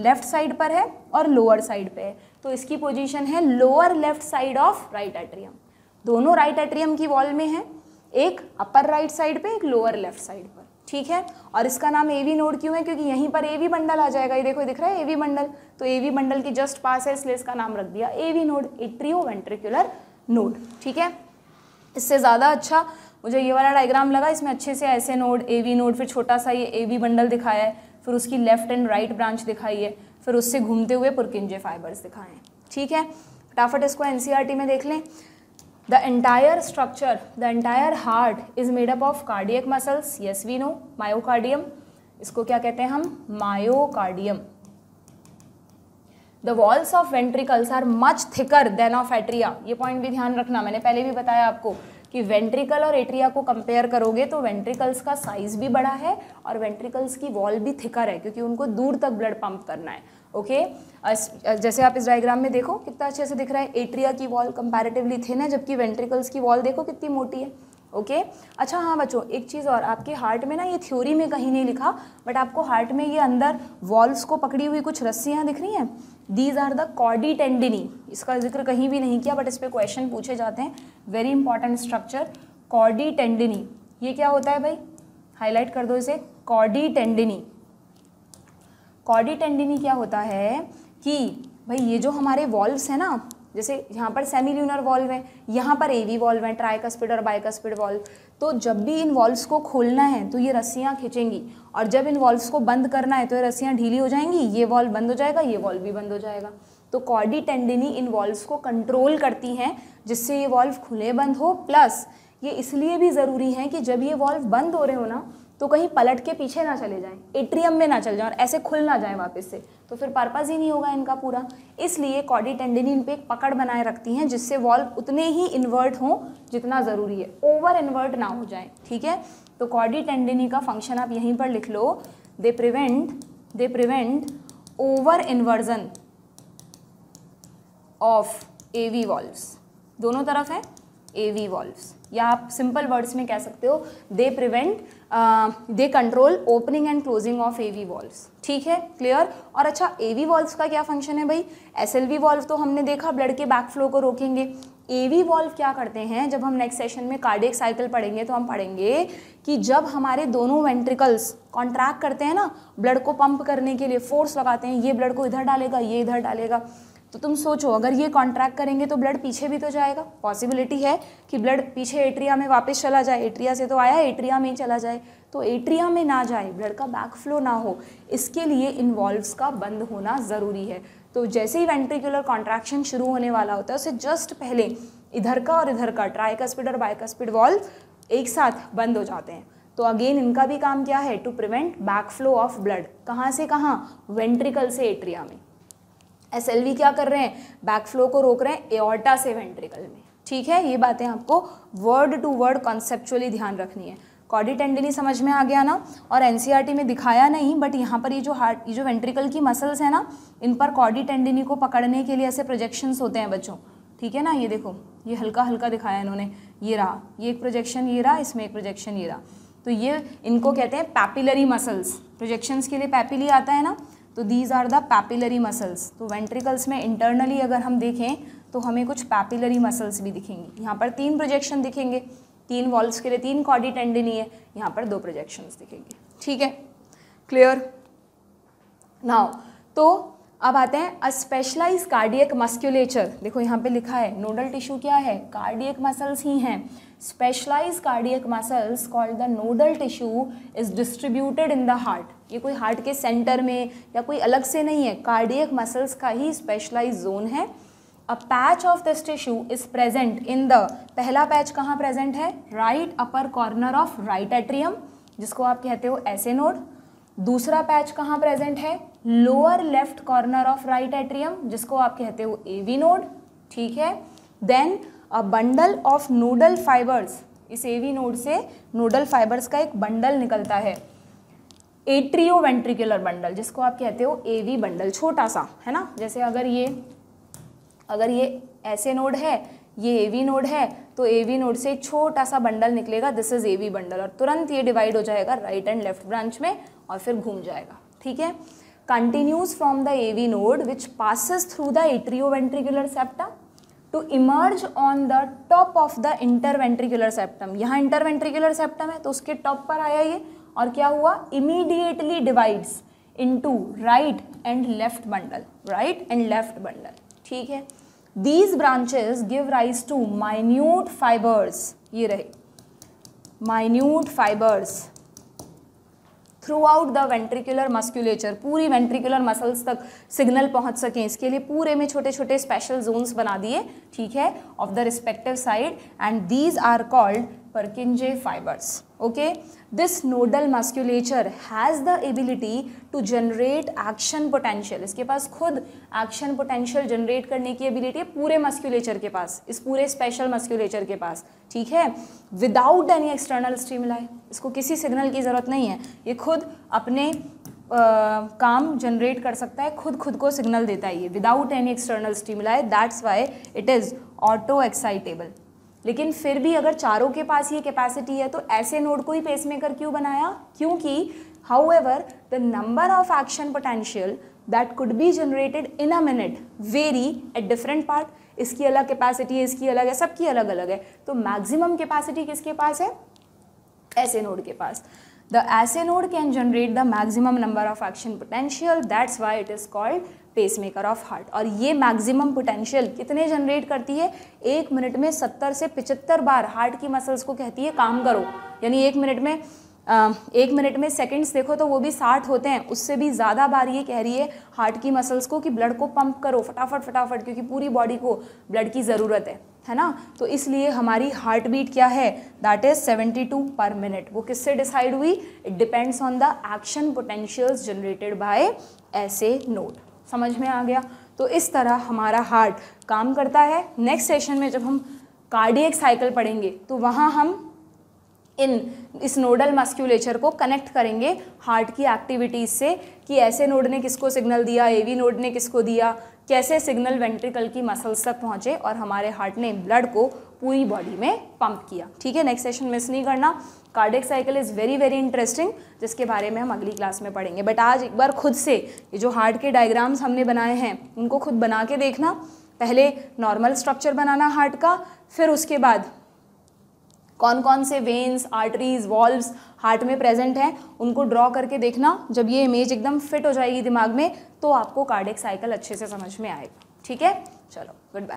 लेफ्ट साइड पर है और लोअर साइड पे है तो इसकी पोजीशन है lower left side of right atrium दोनों राइट एट्रियम की वॉल में है एक अपर राइट साइड पे एक लोअर लेफ्ट साइड पर ठीक है और इसका नाम एवी नोड क्यों है क्योंकि यहीं पर एवी बंडल आ जाएगा ये देखो दिख रहा है एवी बंडल तो एवी बंडल के जस्ट पास है इसलिए इसका नाम रख दिया AV node atrio ventricular node ठीक है इससे ज़्यादा अच्छा मुझे ये वाला डायग्राम लगा इसमें अच्छे से ऐसे नोड ए वी नोड फिर छोटा सा ये ए वी बंडल दिखाया है फिर उसकी लेफ्ट एंड राइट ब्रांच दिखाई है फिर उससे घूमते हुए पुरकिंजे फाइबर्स दिखाएं ठीक है फटाफट इसको एन e में देख लें the entire structure the entire heart is made up of cardiac muscles yes we know इसको क्या कहते हैं हम myocardium the walls of ventricles are much thicker than of atria ये पॉइंट भी ध्यान रखना मैंने पहले भी बताया आपको कि वेंट्रिकल और एट्रिया को कंपेयर करोगे तो वेंट्रिकल्स का साइज़ भी बड़ा है और वेंट्रिकल्स की वॉल भी थिकर है क्योंकि उनको दूर तक ब्लड पंप करना है ओके okay? जैसे आप इस डायग्राम में देखो कितना अच्छे से दिख रहा है एट्रिया की वॉल कंपेरेटिवली थिन है जबकि वेंट्रिकल्स की वॉल देखो कितनी मोटी है ओके okay? अच्छा हाँ बच्चों एक चीज़ और आपके हार्ट में ना ये थ्योरी में कहीं नहीं लिखा बट आपको हार्ट में ये अंदर वॉल्स को पकड़ी हुई कुछ रस्सियाँ दिख रही हैं दीज आर द कॉडी टेंडिनी इसका जिक्र कहीं भी नहीं किया बट इस पर क्वेश्चन पूछे जाते हैं वेरी इंपॉर्टेंट स्ट्रक्चर कॉडी टेंडिनी ये क्या होता है भाई हाईलाइट कर दो इसे कॉडी टेंडिनी कॉडी टेंडिनी क्या होता है कि भाई ये जो हमारे वॉल्व्स हैं ना जैसे यहाँ पर सेमी ल्यूनर वॉल्व है यहाँ पर एवी वॉल्व है ट्राइकस्पिड और बाइकस्पिड वॉल्व तो जब भी इन वॉल्व्स को खोलना है तो ये रस्सियाँ खींचेंगी और जब इन वॉल्व्स को बंद करना है तो ये रस्सियाँ ढीली हो जाएंगी ये वॉल्व बंद हो जाएगा ये वॉल्व भी बंद हो जाएगा तो कॉर्डी टेंडिनी इन वॉल्व्स को कंट्रोल करती हैं जिससे ये वॉल्व खुले बंद हो प्लस ये इसलिए भी ज़रूरी है कि जब ये वॉल्व बंद हो रहे हो ना तो कहीं पलट के पीछे ना चले जाएं एट्रियम में ना चल जाएं और ऐसे खुल ना जाएं वापस से तो फिर पर्पज़ ही नहीं होगा इनका पूरा इसलिए कॉडी टेंडिन इन पर एक पकड़ बनाए रखती हैं जिससे वॉल्व उतने ही इन्वर्ट हों जितना ज़रूरी है ओवर इन्वर्ट ना हो जाए ठीक है तो कॉडी टेंडनी का फंक्शन आप यहीं पर लिख लो they prevent they prevent over inversion of A V valves दोनों तरफ है ए वी वॉल्व्स या आप सिंपल वर्ड्स में कह सकते हो they prevent they control opening and closing of A V valve ठीक है क्लियर और अच्छा ए वी वॉल्व का क्या फंक्शन है भाई एस एल वी वॉल्व तो हमने देखा ब्लड के बैक फ्लो को रोकेंगे ए वी वॉल्व क्या करते हैं जब हम नेक्स्ट सेशन में कार्डियक साइकिल पढ़ेंगे तो हम पढ़ेंगे कि जब हमारे दोनों वेंट्रिकल्स कॉन्ट्रैक्ट करते हैं ना ब्लड को पंप करने के लिए फोर्स लगाते हैं ये ब्लड को इधर डालेगा ये इधर डालेगा तो तुम सोचो अगर ये कॉन्ट्रैक्ट करेंगे तो ब्लड पीछे भी तो जाएगा पॉसिबिलिटी है कि ब्लड पीछे एट्रिया में वापस चला जाए एट्रिया से तो आया एट्रिया में ही चला जाए तो एट्रिया में ना जाए ब्लड का बैक फ्लो ना हो इसके लिए इन्वॉल्व्स का बंद होना ज़रूरी है तो जैसे ही वेंट्रिकुलर कॉन्ट्रैक्शन शुरू होने वाला होता है उसे जस्ट पहले इधर का और इधर का ट्राइकस्पिड और बाइकस्पिड वॉल्व एक साथ बंद हो जाते हैं तो अगेन इनका भी काम क्या है to prevent back flow of blood कहाँ से कहाँ वेंट्रिकल से एट्रिया में एस क्या कर रहे हैं बैक फ्लो को रोक रहे हैं एओर्टा से वेंट्रिकल में ठीक है ये बातें आपको वर्ड टू वर्ड कॉन्सेप्चुअली ध्यान रखनी है कॉडी टेंडनी समझ में आ गया ना और एन e में दिखाया नहीं बट यहाँ पर ये जो हार्ट ये जो वेंट्रिकल की मसल्स हैं ना इन पर कॉडी टेंडनी को पकड़ने के लिए ऐसे प्रोजेक्शंस होते हैं बच्चों ठीक है ना ये देखो ये हल्का हल्का दिखाया इन्होंने ये रहा ये एक प्रोजेक्शन ये रहा इसमें एक प्रोजेक्शन ये रहा तो ये इनको कहते हैं पैपिलरी मसल्स प्रोजेक्शंस के लिए पैपिली आता है ना तो these are the papillary muscles तो वेंट्रिकल्स में इंटरनली अगर हम देखें तो हमें कुछ पैपिलरी मसल्स भी दिखेंगे यहाँ पर तीन प्रोजेक्शन दिखेंगे तीन वॉल्स के लिए तीन कॉडी टेंडनी है यहाँ पर दो प्रोजेक्शन दिखेंगे ठीक है क्लियर नाउ तो अब आते हैं अ स्पेशलाइज कार्डियक मस्क्यूलेचर देखो यहाँ पे लिखा है नोडल टिश्यू क्या है कार्डियक मसल्स ही हैं specialise cardiac muscles called the nodal tissue is distributed in the heart ये कोई हार्ट के सेंटर में या कोई अलग से नहीं है कार्डियक मसल्स का ही स्पेशलाइज जोन है a patch of this tissue is present in the पहला पैच कहाँ प्रेजेंट है right upper corner of right atrium जिसको आप कहते हो ऐसे नोड दूसरा पैच कहाँ प्रेजेंट है lower left corner of right atrium जिसको आप कहते हो ए वी नोड ठीक है then a bundle of nodal fibres इस एवी नोड से नोडल फाइबर्स का एक बंडल निकलता है एट्रियो वेंट्रिकुलर बंडल जिसको आप कहते हो एवी बंडल छोटा सा है ना जैसे अगर ये अगर ये ऐसे नोड है ये एवी नोड है तो एवी नोड से एक छोटा सा बंडल निकलेगा दिस इज एवी बंडल और तुरंत ये डिवाइड हो जाएगा राइट एंड लेफ्ट ब्रांच में और फिर घूम जाएगा ठीक है from the AV node which passes through the atrio ventricular septa to emerge on the top of the interventricular septum यहाँ इंटरवेंट्रिकुलर सेप्टम है तो उसके टॉप पर आया ये और क्या हुआ immediately divides to right and left bundle right and left bundle ठीक है these branches give rise to minute fibres ये रहे minute fibres throughout the ventricular musculature पूरी वेंट्रिकुलर मसल्स तक सिग्नल पहुंच सकें इसके लिए पूरे में छोटे छोटे स्पेशल जोन्स बना दिए ठीक है of the respective side and these are called Purkinje fibers. Okay, this nodal musculature has the ability to generate action potential. इसके पास खुद action potential generate करने की ability है पूरे musculature के पास इस पूरे special musculature के पास ठीक है without any external stimuli. इसको किसी signal की ज़रूरत नहीं है ये खुद अपने Uh, काम जनरेट कर सकता है खुद खुद को सिग्नल देता है ये without any external stimuli that's why it is auto excitable लेकिन फिर भी अगर चारों के पास ये कैपेसिटी है तो ऐसे नोड को ही पेसमेकर क्यों बनाया क्योंकि however the number of action potential that could be generated in a minute very at different part इसकी अलग कैपेसिटी है इसकी अलग है सबकी अलग अलग है तो मैक्सिमम कैपेसिटी किसके पास है ऐसे नोड के पास the SA node can generate the maximum number of action potential that's why it is called pacemaker of heart और ये मैक्सिमम पोटेंशियल कितने जनरेट करती है एक मिनट में सत्तर से पिचहत्तर बार हार्ट की मसल्स को कहती है काम करो यानी एक मिनट में आ, एक मिनट में सेकंड्स देखो तो वो भी साठ होते हैं उससे भी ज़्यादा बार ये कह रही है हार्ट की मसल्स को कि ब्लड को पंप करो फटाफट फटाफट क्योंकि पूरी बॉडी को ब्लड की ज़रूरत है है ना तो इसलिए हमारी हार्ट बीट क्या है दैट इज़ 72 पर मिनट वो किससे डिसाइड हुई it depends on the action potentials generated by SA node समझ में आ गया तो इस तरह हमारा हार्ट काम करता है नेक्स्ट सेशन में जब हम कार्डियक साइकिल पढ़ेंगे तो वहाँ हम इन इस नोडल मस्क्यूलेचर को कनेक्ट करेंगे हार्ट की एक्टिविटीज़ से कि ऐसे नोड ने किसको सिग्नल दिया ए वी नोड ने किसको दिया कैसे सिग्नल वेंट्रिकल की मसल्स तक पहुँचे और हमारे हार्ट ने ब्लड को पूरी बॉडी में पंप किया ठीक है नेक्स्ट सेशन मिस नहीं करना cardiac cycle is very very interesting जिसके बारे में हम अगली क्लास में पढ़ेंगे बट आज एक बार खुद से ये जो हार्ट के डायग्राम्स हमने बनाए हैं उनको खुद बना के देखना पहले नॉर्मल स्ट्रक्चर बनाना हार्ट का फिर उसके बाद कौन कौन से वेन्स आर्टरीज वॉल्व्स हार्ट में प्रेजेंट हैं उनको ड्रॉ करके देखना जब ये इमेज एकदम फिट हो जाएगी दिमाग में तो आपको कार्डिक साइकिल अच्छे से समझ में आएगा ठीक है चलो गुड बाय